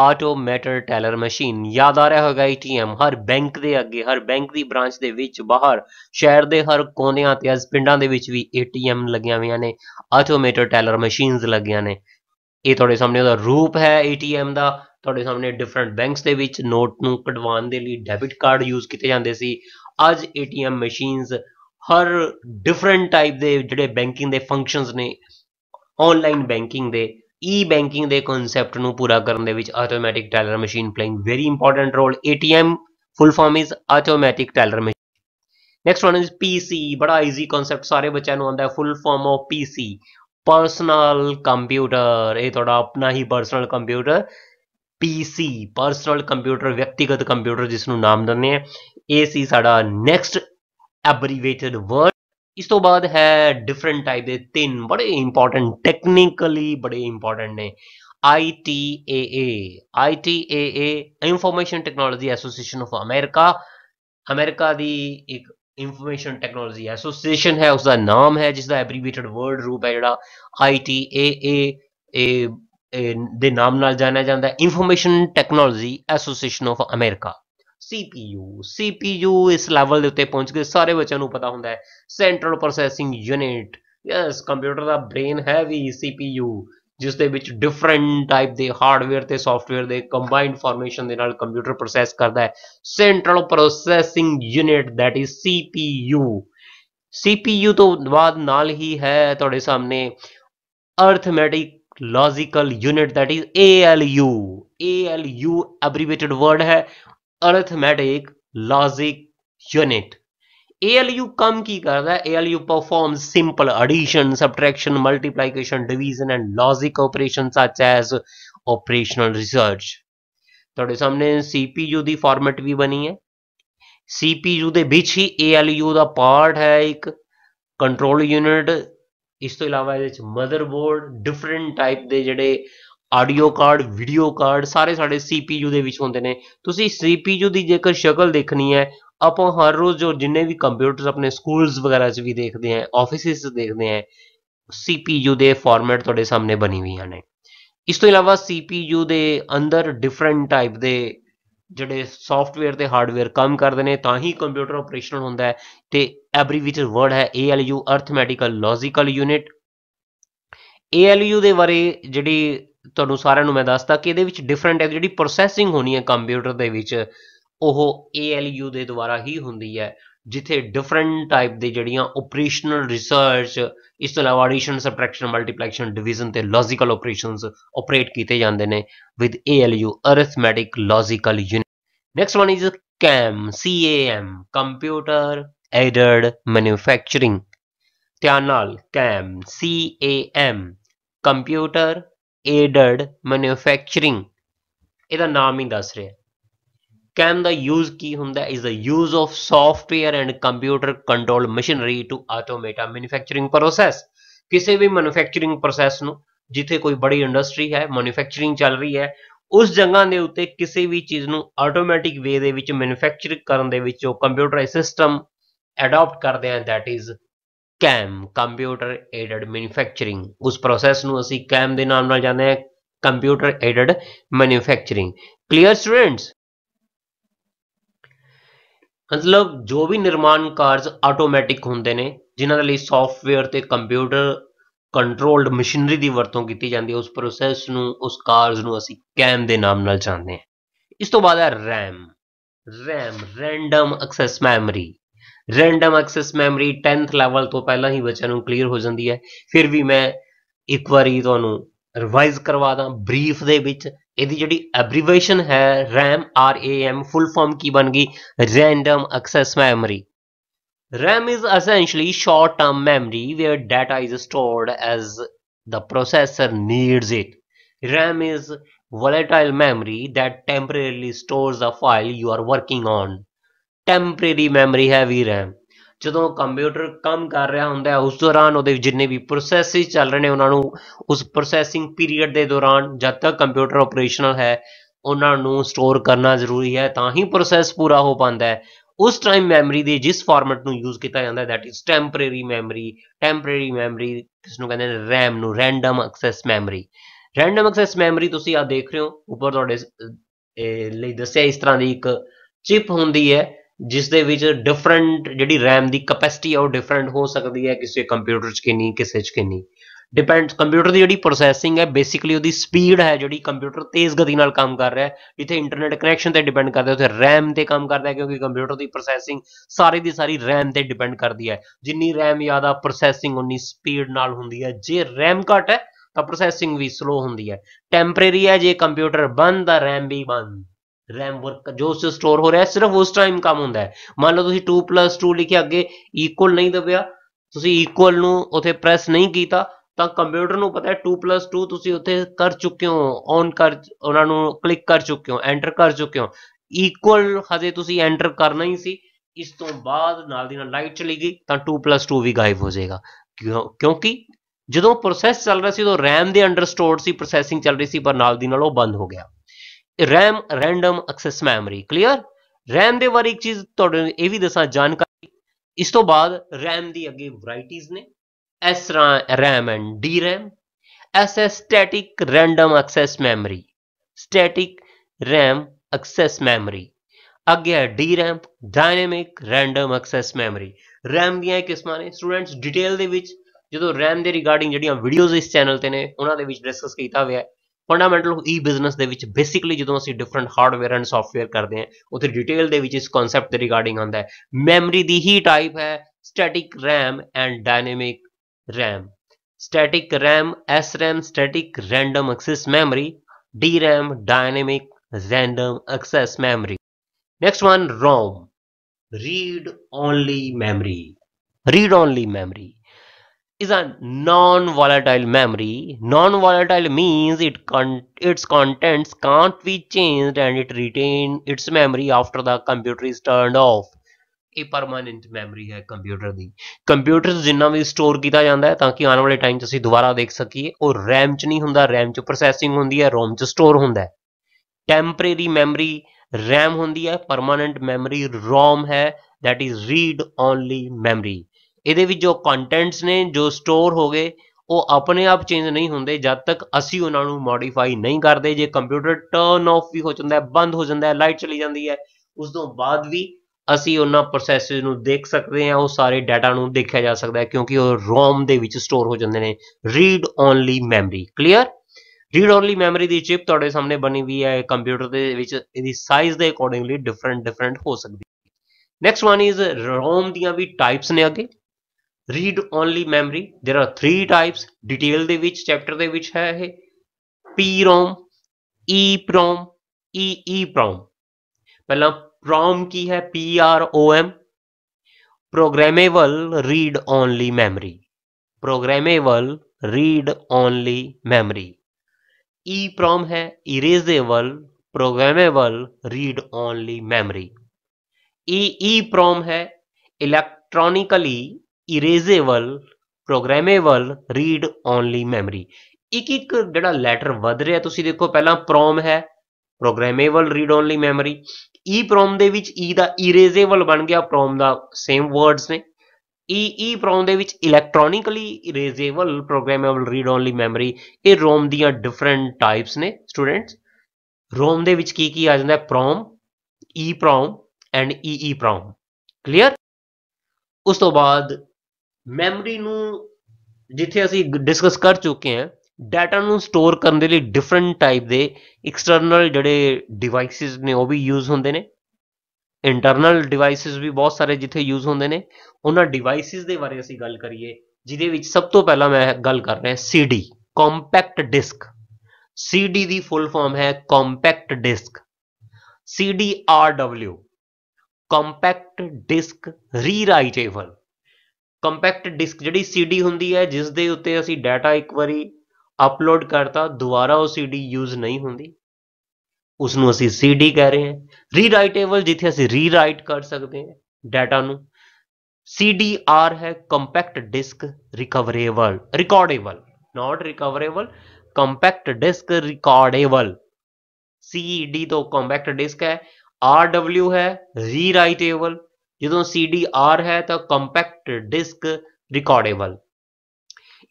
automated teller machine ਯਾਦ ਆ ਰਿਹਾ ਹੋਗਾ ਏਟੀਐਮ ਹਰ ਬੈਂਕ ਦੇ ਅੱਗੇ ਹਰ ਬੈਂਕ ਦੀ ਬ੍ਰਾਂਚ ਦੇ ਵਿੱਚ ਬਾਹਰ ਸ਼ਹਿਰ ਦੇ ਹਰ ਕੋਨਿਆਂ ਤੇ ਅਜ ਪਿੰਡਾਂ ਦੇ ਵਿੱਚ ਵੀ ਏਟੀਐਮ ਲੱਗੀਆਂ ਹੋਈਆਂ ਨੇ ਆਟੋਮੈਟਰ ਟੈਲਰ ਮਸ਼ੀਨਸ ਲੱਗੀਆਂ ਨੇ ਇਹ ਤੁਹਾਡੇ ਸਾਹਮਣੇ ਉਹਦਾ ਰੂਪ ਹੈ ਏਟੀਐਮ ਦਾ ਤੁਹਾਡੇ ਸਾਹਮਣੇ ਡਿਫਰੈਂਟ ਬੈਂਕਸ ਦੇ ਵਿੱਚ ਨੋਟ ਨੂੰ ਕਢਵਾਉਣ ਦੇ ਲਈ ਡੈਬਿਟ ਕਾਰਡ ਯੂਜ਼ ਕੀਤੇ ਜਾਂਦੇ ਸੀ ਅੱਜ ਏਟੀਐਮ ਮਸ਼ੀਨਸ ਹਰ ਡਿਫਰੈਂਟ ਟਾਈਪ ਦੇ ਜਿਹੜੇ ਬੈਂਕਿੰਗ ਦੇ ਫੰਕਸ਼ਨਸ ਨੇ ਆਨਲਾਈਨ ਬੈਂਕਿੰਗ ਦੇ ਈ-ਬੈਂਕਿੰਗ ਦੇ ਕਨਸੈਪਟ ਨੂੰ ਪੂਰਾ ਕਰਨ ਦੇ ਵਿੱਚ automatic teller machine playing very important role ATM full form is automatic teller machine next one is PC ਬੜਾ ਈਜ਼ੀ ਕਨਸੈਪਟ ਸਾਰੇ ਬੱਚਿਆਂ ਨੂੰ ਆਉਂਦਾ ਹੈ full form of PC personal computer ਇਹ ਤੁਹਾਡਾ ਆਪਣਾ ਹੀ personal computer PC personal computer ਵਿਅਕਤੀਗਤ ਕੰਪਿਊਟਰ ਜਿਸ ਨੂੰ ਨਾਮ ਦਿੰਦੇ ਆ ਇਹ ਸੀ ਸਾਡਾ ਨੈਕਸਟ ਐਬਰੀਵੇਟਡ ਵਰਡ ਇਸ ਤੋਂ ਬਾਅਦ ਹੈ ਡਿਫਰੈਂਟ ਟਾਈਪ ਦੇ ਤਿੰਨ ਬੜੇ ਇੰਪੋਰਟੈਂਟ ਟੈਕਨੀਕਲੀ ਬੜੇ ਇੰਪੋਰਟੈਂਟ ਨੇ ITAA ITAA information technology association of America America ਦੀ ਇੱਕ ਇਨਫੋਰਮੇਸ਼ਨ ਟੈਕਨੋਲੋਜੀ ਐਸੋਸੀਏਸ਼ਨ ਹੈ ਉਸ ਦਾ ਨਾਮ ਹੈ ਜਿਸ ਦਾ ਐਬਰੀਵੇਟਡ ਵਰਡ ਰੂਪ ਹੈ ਜਿਹੜਾ ITAA ਦੇ ਨਾਮ ਨਾਲ ਜਾਣਿਆ ਜਾਂਦਾ ਹੈ information technology association of America CPU CPU ਇਸ ਲੈਵਲ ਦੇ ਉੱਤੇ ਪਹੁੰਚ ਗਏ ਸਾਰੇ ਬੱਚਿਆਂ ਨੂੰ ਪਤਾ ਹੁੰਦਾ ਹੈ central processing unit yes computer ਦਾ ਬ੍ਰੇਨ ਹੈ ਵੀ CPU ਜਿਸ ਦੇ ਵਿੱਚ ਡਿਫਰੈਂਟ ਟਾਈਪ ਦੇ ਹਾਰਡਵੇਅਰ ਤੇ ਸੌਫਟਵੇਅਰ ਦੇ ਕੰਬਾਈਨਡ ਫਾਰਮੇਸ਼ਨ ਦੇ ਨਾਲ ਕੰਪਿਊਟਰ ਪ੍ਰੋਸੈਸ ਕਰਦਾ ਹੈ central processing unit that is CPU CPU ਤੋਂ ਬਾਅਦ ਨਾਲ ਹੀ ਹੈ ਤੁਹਾਡੇ ਸਾਹਮਣੇ arithmetic logical unit that is ALU ALU abbreviated word ਹੈ ਅਰਥਮੈਟਿਕ ਲੌਜੀਕ ਯੂਨਿਟ ALU ਕੰਮ ਕੀ ਕਰਦਾ ਹੈ ALU perform simple addition subtraction multiplication division and logic operations such as operational research ਤੁਹਾਡੇ ਸਾਹਮਣੇ CPU ਦੀ ਫਾਰਮੈਟ ਵੀ ਬਣੀ ਹੈ CPU ਦੇ ਵਿੱਚ ਹੀ ALU ਦਾ ਪਾਰਟ ਹੈ ਇੱਕ ਕੰਟਰੋਲ ਯੂਨਿਟ ਇਸ ਤੋਂ ਇਲਾਵਾ ਇਹਦੇ ਵਿੱਚ ਮਦਰਬੋਰਡ ਡਿਫਰੈਂਟ ਟਾਈਪ ਦੇ ਜਿਹੜੇ ਆਡੀਓ ਕਾਰਡ ਵੀਡੀਓ ਕਾਰਡ ਸਾਰੇ ਸਾਡੇ CPU ਦੇ ਵਿੱਚ ਹੁੰਦੇ ਨੇ ਤੁਸੀਂ CPU ਦੀ ਜੇਕਰ ਸ਼ਕਲ ਦੇਖਣੀ ਹੈ ਆਪਾਂ ਹਰ ਰੋਜ਼ ਜੋ ਜਿੰਨੇ ਵੀ ਕੰਪਿਊਟਰਸ ਆਪਣੇ ਸਕੂਲਸ ਵਗੈਰਾ 'ਚ ਵੀ ਦੇਖਦੇ ਆਂ ਆਫਿਸਿਸ ਦੇਖਦੇ ਆਂ CPU ਦੇ ਫਾਰਮੈਟ ਤੁਹਾਡੇ ਸਾਹਮਣੇ ਬਣੀ ਹੋਈਆਂ ਨੇ ਇਸ ਤੋਂ ਇਲਾਵਾ CPU ਦੇ ਅੰਦਰ ਡਿਫਰੈਂਟ ਟਾਈਪ ਦੇ ਜਿਹੜੇ ਸੌਫਟਵੇਅਰ ਤੇ ਹਾਰਡਵੇਅਰ ਕੰਮ ਕਰਦੇ ਨੇ ਤਾਂ ਹੀ ਕੰਪਿਊਟਰ ਆਪਰੇਸ਼ਨਲ ਹੁੰਦਾ ਹੈ ਤੇ ਐਬਰੀਵੀਟਰ ਵਰਡ ਹੈ ALU arithmetical logical unit ALU ਦੇ ਬਾਰੇ ਜਿਹੜੀ ਤੁਹਾਨੂੰ ਸਾਰਿਆਂ ਨੂੰ ਮੈਂ ਦੱਸਦਾ ਕਿ ਇਹਦੇ ਵਿੱਚ ਡਿਫਰੈਂਟ ਹੈ ਜਿਹੜੀ ਪ੍ਰੋਸੈਸਿੰਗ ਹੋਣੀ ਹੈ ਕੰਪਿਊਟਰ ਦੇ ਵਿੱਚ ਉਹ ALU ਦੇ ਦੁਆਰਾ ਹੀ ਹੁੰਦੀ ਹੈ ਜਿੱਥੇ ਡਿਫਰੈਂਟ ਟਾਈਪ ਦੇ ਜਿਹੜੀਆਂ ਆਪਰੇਸ਼ਨਲ ਰਿਸਰਚ ਇਸ ਤੋਂ ਇਲਾਵਾ ਐਡੀਸ਼ਨ ਸਬਟ੍ਰੈਕਸ਼ਨ ਮਲਟੀਪਲੀਕੇਸ਼ਨ ਡਿਵੀਜ਼ਨ ਤੇ ਲੌਜੀਕਲ ਆਪਰੇਸ਼ਨਸ ਆਪਰੇਟ ਕੀਤੇ ਜਾਂਦੇ ਨੇ with ALU arithmetic logical unit next one is CAM CAM computer aided manufacturing ਧਿਆਨ ਨਾਲ CAM CAM computer aided manufacturing ਇਹਦਾ ਨਾਮ ਹੀ ਦੱਸ ਰਿਹਾ ਕੈਨ ਦਾ ਯੂਜ਼ ਕੀ ਹੁੰਦਾ is a use of software and computer control machinery to automate manufacturing process ਕਿਸੇ ਵੀ ਮੈਨੂਫੈਕਚਰਿੰਗ ਪ੍ਰੋਸੈਸ ਨੂੰ ਜਿੱਥੇ ਕੋਈ ਬੜੀ ਇੰਡਸਟਰੀ ਹੈ ਮੈਨੂਫੈਕਚਰਿੰਗ ਚੱਲ ਰਹੀ ਹੈ ਉਸ ਜਗ੍ਹਾ ਦੇ ਉੱਤੇ ਕਿਸੇ ਵੀ ਚੀਜ਼ ਨੂੰ ਆਟੋਮੈਟਿਕ ਵੇ ਦੇ ਵਿੱਚ ਮੈਨੂਫੈਕਚਰ ਕਰਨ ਦੇ ਵਿੱਚ ਉਹ ਕੰਪਿਊਟਰਾਈਜ਼ਡ ਸਿਸਟਮ ਅਡਾਪਟ ਕਰਦੇ ਆ that is cam computer aided manufacturing ਉਸ ਪ੍ਰੋਸੈਸ ਨੂੰ ਅਸੀਂ ਕੈਮ ਦੇ ਨਾਮ ਨਾਲ ਜਾਣਦੇ ਹਾਂ computer aided manufacturing clear students ਮਤਲਬ ਜੋ ਵੀ ਨਿਰਮਾਣ ਕਾਰਜ ਆਟੋਮੈਟਿਕ ਹੁੰਦੇ ਨੇ ਜਿਨ੍ਹਾਂ ਦੇ ਲਈ ਸੌਫਟਵੇਅਰ ਤੇ ਕੰਪਿਊਟਰ ਕੰਟਰੋਲਡ ਮਸ਼ੀਨਰੀ ਦੀ ਵਰਤੋਂ ਕੀਤੀ ਜਾਂਦੀ ਹੈ ਉਸ ਪ੍ਰੋਸੈਸ ਨੂੰ ਉਸ ਕਾਰਜ ਨੂੰ ਅਸੀਂ ਕੈਮ ਦੇ ਨਾਮ ਨਾਲ ਜਾਣਦੇ ਹਾਂ ਇਸ ਤੋਂ ਬਾਅਦ ਹੈ RAM RAM random access memory random access memory 10th level ਤੋਂ ਪਹਿਲਾਂ ਹੀ ਬੱਚਿਆਂ ਨੂੰ ਕਲੀਅਰ ਹੋ ਜਾਂਦੀ ਹੈ ਫਿਰ ਵੀ ਮੈਂ ਇੱਕ ਵਾਰੀ ਤੁਹਾਨੂੰ ਰਿਵਾਈਜ਼ ਕਰਵਾ ਦਾਂ ਬਰੀਫ ਦੇ ਵਿੱਚ ਇਹਦੀ ਜਿਹੜੀ ਐਬਰੀਵੇਸ਼ਨ ਹੈ RAM R A M full form ਕੀ ਬਣ ਗਈ random access memory RAM is essentially short term memory where data is stored as the processor needs it RAM is volatile memory that temporarily stores a file you are working on temporary memory ਹੈ ਵੀ RAM ਜਦੋਂ computer ਕੰਮ ਕਰ ਰਿਹਾ ਹੁੰਦਾ ਹੈ ਉਸ ਦੌਰਾਨ ਉਹਦੇ ਜਿੰਨੇ ਵੀ ਪ੍ਰੋਸੈਸਿਸ ਚੱਲ ਰਹੇ ਨੇ ਉਹਨਾਂ ਨੂੰ ਉਸ ਪ੍ਰੋਸੈਸਿੰਗ ਪੀਰੀਅਡ ਦੇ ਦੌਰਾਨ ਜਦ ਤੱਕ ਕੰਪਿਊਟਰ ਆਪਰੇਸ਼ਨਲ ਹੈ ਉਹਨਾਂ ਨੂੰ ਸਟੋਰ ਕਰਨਾ ਜ਼ਰੂਰੀ ਹੈ ਤਾਂ ਹੀ ਪ੍ਰੋਸੈਸ ਪੂਰਾ ਹੋ ਪਾਉਂਦਾ ਹੈ ਉਸ ਟਾਈਮ ਮੈਮਰੀ ਦੇ ਜਿਸ ਫਾਰਮੈਟ ਨੂੰ ਯੂਜ਼ ਕੀਤਾ ਜਾਂਦਾ ਹੈ that is temporary memory temporary memory ਕਿਸ ਨੂੰ ਕਹਿੰਦੇ ਨੇ ਰੈਮ ਨੂੰ random access memory random access memory ਤੁਸੀਂ ਆ ਦੇਖ ਰਹੇ ਹੋ ਉੱਪਰ ਤੁਹਾਡੇ ਲਈ ਦੱਸਿਆ ਇਸ ਤਰ੍ਹਾਂ ਦੀ ਇੱਕ ਚਿਪ ਹੁੰਦੀ ਹੈ ਜਿਸ ਦੇ ਵਿੱਚ ਡਿਫਰੈਂਟ ਜਿਹੜੀ RAM ਦੀ ਕੈਪੈਸਿਟੀ ਆ ਉਹ ਡਿਫਰੈਂਟ ਹੋ ਸਕਦੀ ਹੈ ਕਿਸੇ ਕੰਪਿਊਟਰ 'ਚ ਕਿੰਨੀ ਕਿਸੇ 'ਚ ਕਿੰਨੀ ਡਿਪੈਂਡਸ ਕੰਪਿਊਟਰ ਦੀ ਜਿਹੜੀ ਪ੍ਰੋਸੈਸਿੰਗ ਹੈ ਬੇਸਿਕਲੀ ਉਹਦੀ ਸਪੀਡ ਹੈ ਜਿਹੜੀ ਕੰਪਿਊਟਰ ਤੇਜ਼ ਗਤੀ ਨਾਲ ਕੰਮ ਕਰ ਰਿਹਾ ਹੈ ਜਿੱਥੇ ਇੰਟਰਨੈਟ ਕਨੈਕਸ਼ਨ ਤੇ ਡਿਪੈਂਡ ਕਰਦਾ ਉੱਥੇ RAM ਤੇ ਕੰਮ ਕਰਦਾ ਹੈ ਕਿਉਂਕਿ ਕੰਪਿਊਟਰ ਦੀ ਪ੍ਰੋਸੈਸਿੰਗ ਸਾਰੀ ਦੀ ਸਾਰੀ RAM ਤੇ ਡਿਪੈਂਡ ਕਰਦੀ ਹੈ ਜਿੰਨੀ RAM ਜ਼ਿਆਦਾ ਪ੍ਰੋਸੈਸਿੰਗ ਉਨੀ ਸਪੀਡ ਨਾਲ ਹੁੰਦੀ ਹੈ ਜੇ RAM ਘਟ ਹੈ ਤਾਂ ਪ੍ਰੋਸੈਸਿੰਗ ਵੀ ਸਲੋ ਹੁੰਦੀ ਹੈ ਟੈਂਪਰੇਰੀ ਹੈ ਜੇ ਕੰਪਿਊਟਰ ਬੰਦ ਤਾਂ RAM ਵੀ ਬੰਦ RAM ਵਰਕ ਜੋ ਉਸ ਸਟੋਰ ਹੋ ਰਿਹਾ ਸਿਰਫ ਉਸ ਟਾਈਮ ਕੰਮ ਹੁੰਦਾ ਹੈ ਮੰਨ ਲਓ ਤੁਸੀਂ 2 2 ਲਿਖਿਆ ਅੱਗੇ ਇਕੁਅਲ ਨਹੀਂ ਦਬਿਆ ਤੁਸੀਂ ਇਕੁਅਲ ਨੂੰ ਉਥੇ ਪ੍ਰੈਸ ਨਹੀਂ ਕੀਤਾ ਤਾਂ ਕੰਪਿਊਟਰ ਨੂੰ ਪਤਾ ਹੈ 2 2 ਤੁਸੀਂ ਉਥੇ ਕਰ ਚੁੱਕੇ ਹੋ ਔਨ ਕਰ ਉਹਨਾਂ ਨੂੰ ਕਲਿੱਕ ਕਰ ਚੁੱਕੇ ਹੋ ਐਂਟਰ ਕਰ ਚੁੱਕੇ ਹੋ ਇਕੁਅਲ ਹਜੇ ਤੁਸੀਂ ਐਂਟਰ ਕਰਨਾ ਹੀ ਸੀ ਇਸ ਤੋਂ ਬਾਅਦ ਨਾਲ ਦੀ ਨਾਲ ਲਾਈਟ ਚਲੀ ਗਈ ਤਾਂ 2 2 ਵੀ ਗਾਇਬ ਹੋ ਜਾਏਗਾ ਕਿਉਂਕਿ ਜਦੋਂ ਪ੍ਰੋਸੈਸ ਚੱਲ ਰਿਹਾ ਸੀ ਉਦੋਂ RAM ਦੇ ਅੰਡਰ ਸਟੋਰਡ ਸੀ ਪ੍ਰੋਸੈਸਿੰਗ ਚੱਲ ਰਹੀ ਸੀ ਪਰ ਨਾਲ ਦੀ ਨਾਲ ਉਹ ਬੰਦ ਹੋ ਗਿਆ RAM random access memory clear RAM ਦੇ ਬਾਰੇ ਇੱਕ ਚੀਜ਼ ਤੁਹਾਨੂੰ ਇਹ ਵੀ ਦੱਸਾਂ ਜਾਣਕਾਰੀ ਇਸ ਤੋਂ ਬਾਅਦ RAM ਦੀ ਅੱਗੇ ਵੈਰਾਈਟੀਆਂ ਨੇ S RAM and DRAM S S static random access memory static RAM access memory ਅੱਗੇ ਹੈ DRAM dynamic random access memory RAM ਦੀਆਂ ਕਿਸਮਾਂ ਨੇ ਸਟੂਡੈਂਟਸ ਡਿਟੇਲ ਦੇ ਵਿੱਚ ਜਦੋਂ RAM ਦੇ ਰਿਗਾਰਡਿੰਗ ਜਿਹੜੀਆਂ ਵੀਡੀਓਜ਼ ਇਸ ਚੈਨਲ ਤੇ ਨੇ ਉਹਨਾਂ ਦੇ ਵਿੱਚ ਡਿਸਕਸ ਕੀਤਾ ਹੋਇਆ ਹੈ फंडामेंटल ई बिजनेस के बेसिकली जो अभी डिफरेंट हार्डवेयर एंड सॉफ्टवेयर करते हैं उसे डिटेल के इस कॉन्सैप्ट रिगार्डिंग आंता है मैमरी की ही टाइप है static RAM and dynamic RAM static RAM S RAM static random access memory D RAM dynamic random access memory next one ROM read only memory read only memory is a non-volatile memory. Non-volatile means it con its contents can't be changed and it retain its memory after the computer is turned off. ਇਹ permanent memory ਹੈ computer ਦੀ computer ਜਿੰਨਾ ਵੀ store ਕੀਤਾ ਜਾਂਦਾ ਹੈ ਤਾਂ ਕਿ ਆਉਣ ਵਾਲੇ ਟਾਈਮ 'ਚ ਅਸੀਂ ਦੁਬਾਰਾ ਦੇਖ ਸਕੀਏ ਉਹ RAM 'ਚ ਨਹੀਂ ਹੁੰਦਾ RAM 'ਚ ਪ੍ਰੋਸੈਸਿੰਗ ਹੁੰਦੀ ਹੈ ROM 'ਚ ਸਟੋਰ ਹੁੰਦਾ ਹੈ ਟੈਂਪਰੇਰੀ ਮੈਮਰੀ RAM ਹੁੰਦੀ ਹੈ ਪਰਮਾਨੈਂਟ ਮੈਮਰੀ ROM ਹੈ that is read only memory ਇਹਦੇ ਵਿੱਚ ਜੋ ਕੰਟੈਂਟਸ ਨੇ ਜੋ ਸਟੋਰ ਹੋ ਗਏ ਉਹ ਆਪਣੇ ਆਪ ਚੇਂਜ ਨਹੀਂ ਹੁੰਦੇ ਜਦ ਤੱਕ ਅਸੀਂ ਉਹਨਾਂ ਨੂੰ ਮੋਡੀਫਾਈ ਨਹੀਂ ਕਰਦੇ ਜੇ ਕੰਪਿਊਟਰ ਟਰਨ ਆਫ ਵੀ ਹੋ ਜਾਂਦਾ ਹੈ ਬੰਦ ਹੋ ਜਾਂਦਾ ਹੈ ਲਾਈਟ ਚਲੀ ਜਾਂਦੀ ਹੈ ਉਸ ਤੋਂ ਬਾਅਦ ਵੀ ਅਸੀਂ ਉਹਨਾਂ ਪ੍ਰੋਸੈਸਸ ਨੂੰ ਦੇਖ ਸਕਦੇ ਹਾਂ ਉਹ ਸਾਰੇ ਡਾਟਾ ਨੂੰ ਦੇਖਿਆ ਜਾ ਸਕਦਾ ਹੈ ਕਿਉਂਕਿ ਉਹ ਰੋਮ ਦੇ ਵਿੱਚ ਸਟੋਰ ਹੋ ਜਾਂਦੇ ਨੇ read only memory clear read only memory ਦੀ ਚਿਪ ਤੁਹਾਡੇ ਸਾਹਮਣੇ ਬਣੀ ਹੋਈ ਹੈ ਕੰਪਿਊਟਰ ਦੇ ਵਿੱਚ ਇਹਦੀ ਸਾਈਜ਼ ਦੇ ਅਕੋਰਡਿੰਗਲੀ ਡਿਫਰੈਂਟ ਡਿਫਰੈਂਟ ਹੋ ਸਕਦੀ ਹੈ ਨੈਕਸਟ ਵਨ ਇਜ਼ ਰੋਮ ਦੀਆਂ ਵੀ ਟਾਈਪਸ ਨੇ ਅੱਗੇ read only memory there are three types detail chapter है ਚੈਪਟਰ ਦੇ ਵਿੱਚ ਹੈ ਇਹ ई ਈਪ੍ਰੋਮ ਈਈਪ੍ਰੋਮ ਪਹਿਲਾਂ ਪ੍ਰੋਮ ਕੀ ਹੈ P R O programmable read only memory programmable read only memory E PROM है erasable programmable read only memory E E PROM है electronically erasable programmable read only memory ਇੱਕ ਇੱਕ ਜਿਹੜਾ ਲੈਟਰ ਵਧ ਰਿਹਾ ਤੁਸੀਂ ਦੇਖੋ ਪਹਿਲਾਂ ਪ੍ਰੋਮ ਹੈ programmable read only memory E PROM ਦੇ ਵਿੱਚ ਈ e ਦਾ ਇਰੇਜ਼ੇਬਲ ਬਣ ਗਿਆ ਪ੍ਰੋਮ ਦਾ ਸੇਮ ਵਰਡਸ ਨੇ ਈ ਈ ਪ੍ਰੋਮ ਦੇ ਵਿੱਚ electronically erasable programmable read only memory ਇਹ ਰੋਮ ਦੀਆਂ ਡਿਫਰੈਂਟ ਟਾਈਪਸ ਨੇ ਸਟੂਡੈਂਟਸ ਰੋਮ ਦੇ ਵਿੱਚ ਕੀ ਕੀ ਆ ਜਾਂਦਾ ਹੈ ਪ੍ਰੋਮ ਈ ਪ੍ਰੋਮ ਐਂਡ ਈ ਈ ਪ੍ਰੋਮ ਕਲੀਅਰ ਉਸ ਤੋਂ ਬਾਅਦ ਮੈਮਰੀ ਨੂੰ ਜਿੱਥੇ ਅਸੀਂ ਡਿਸਕਸ ਕਰ ਚੁੱਕੇ ਹਾਂ ਡਾਟਾ ਨੂੰ ਸਟੋਰ ਕਰਨ ਦੇ ਲਈ ਡਿਫਰੈਂਟ ਟਾਈਪ ਦੇ ਐਕਸਟਰਨਲ ਜਿਹੜੇ ਡਿਵਾਈਸਸ ਨੇ ਉਹ ਵੀ ਯੂਜ਼ ਹੁੰਦੇ ਨੇ ਇੰਟਰਨਲ ਡਿਵਾਈਸਸ ਵੀ ਬਹੁਤ ਸਾਰੇ ਜਿੱਥੇ ਯੂਜ਼ ਹੁੰਦੇ ਨੇ ਉਹਨਾਂ ਡਿਵਾਈਸਸ ਦੇ ਬਾਰੇ ਅਸੀਂ ਗੱਲ ਕਰੀਏ ਜਿਦੇ ਵਿੱਚ ਸਭ ਤੋਂ ਪਹਿਲਾਂ ਮੈਂ ਗੱਲ ਕਰ ਰਿਹਾ ਸੀਡੀ ਕੰਪੈਕਟ ਡਿਸਕ ਸੀਡੀ ਦੀ ਫੁੱਲ ਫਾਰਮ ਹੈ compact disc CD R W compact disc rewritable compact disc जी डी होंगी है जिस दे उत्ते असी डाटा एक बार अपलोड करता दोबारा वो सीडी यूज नहीं होंगी उसनु असी सीडी कह रहे हैं रीराइटेबल जिथे असी रीराइट कर सकते हैं डाटा डी आर है compact disc recoverable recordable not recoverable compact disc recordable C D तो कॉम्पैक्ट डिस्क है आर आरडब्ल्यू है रीराइटेबल ਜਦੋਂ CDR ਹੈ ਤਾਂ compact disc recordable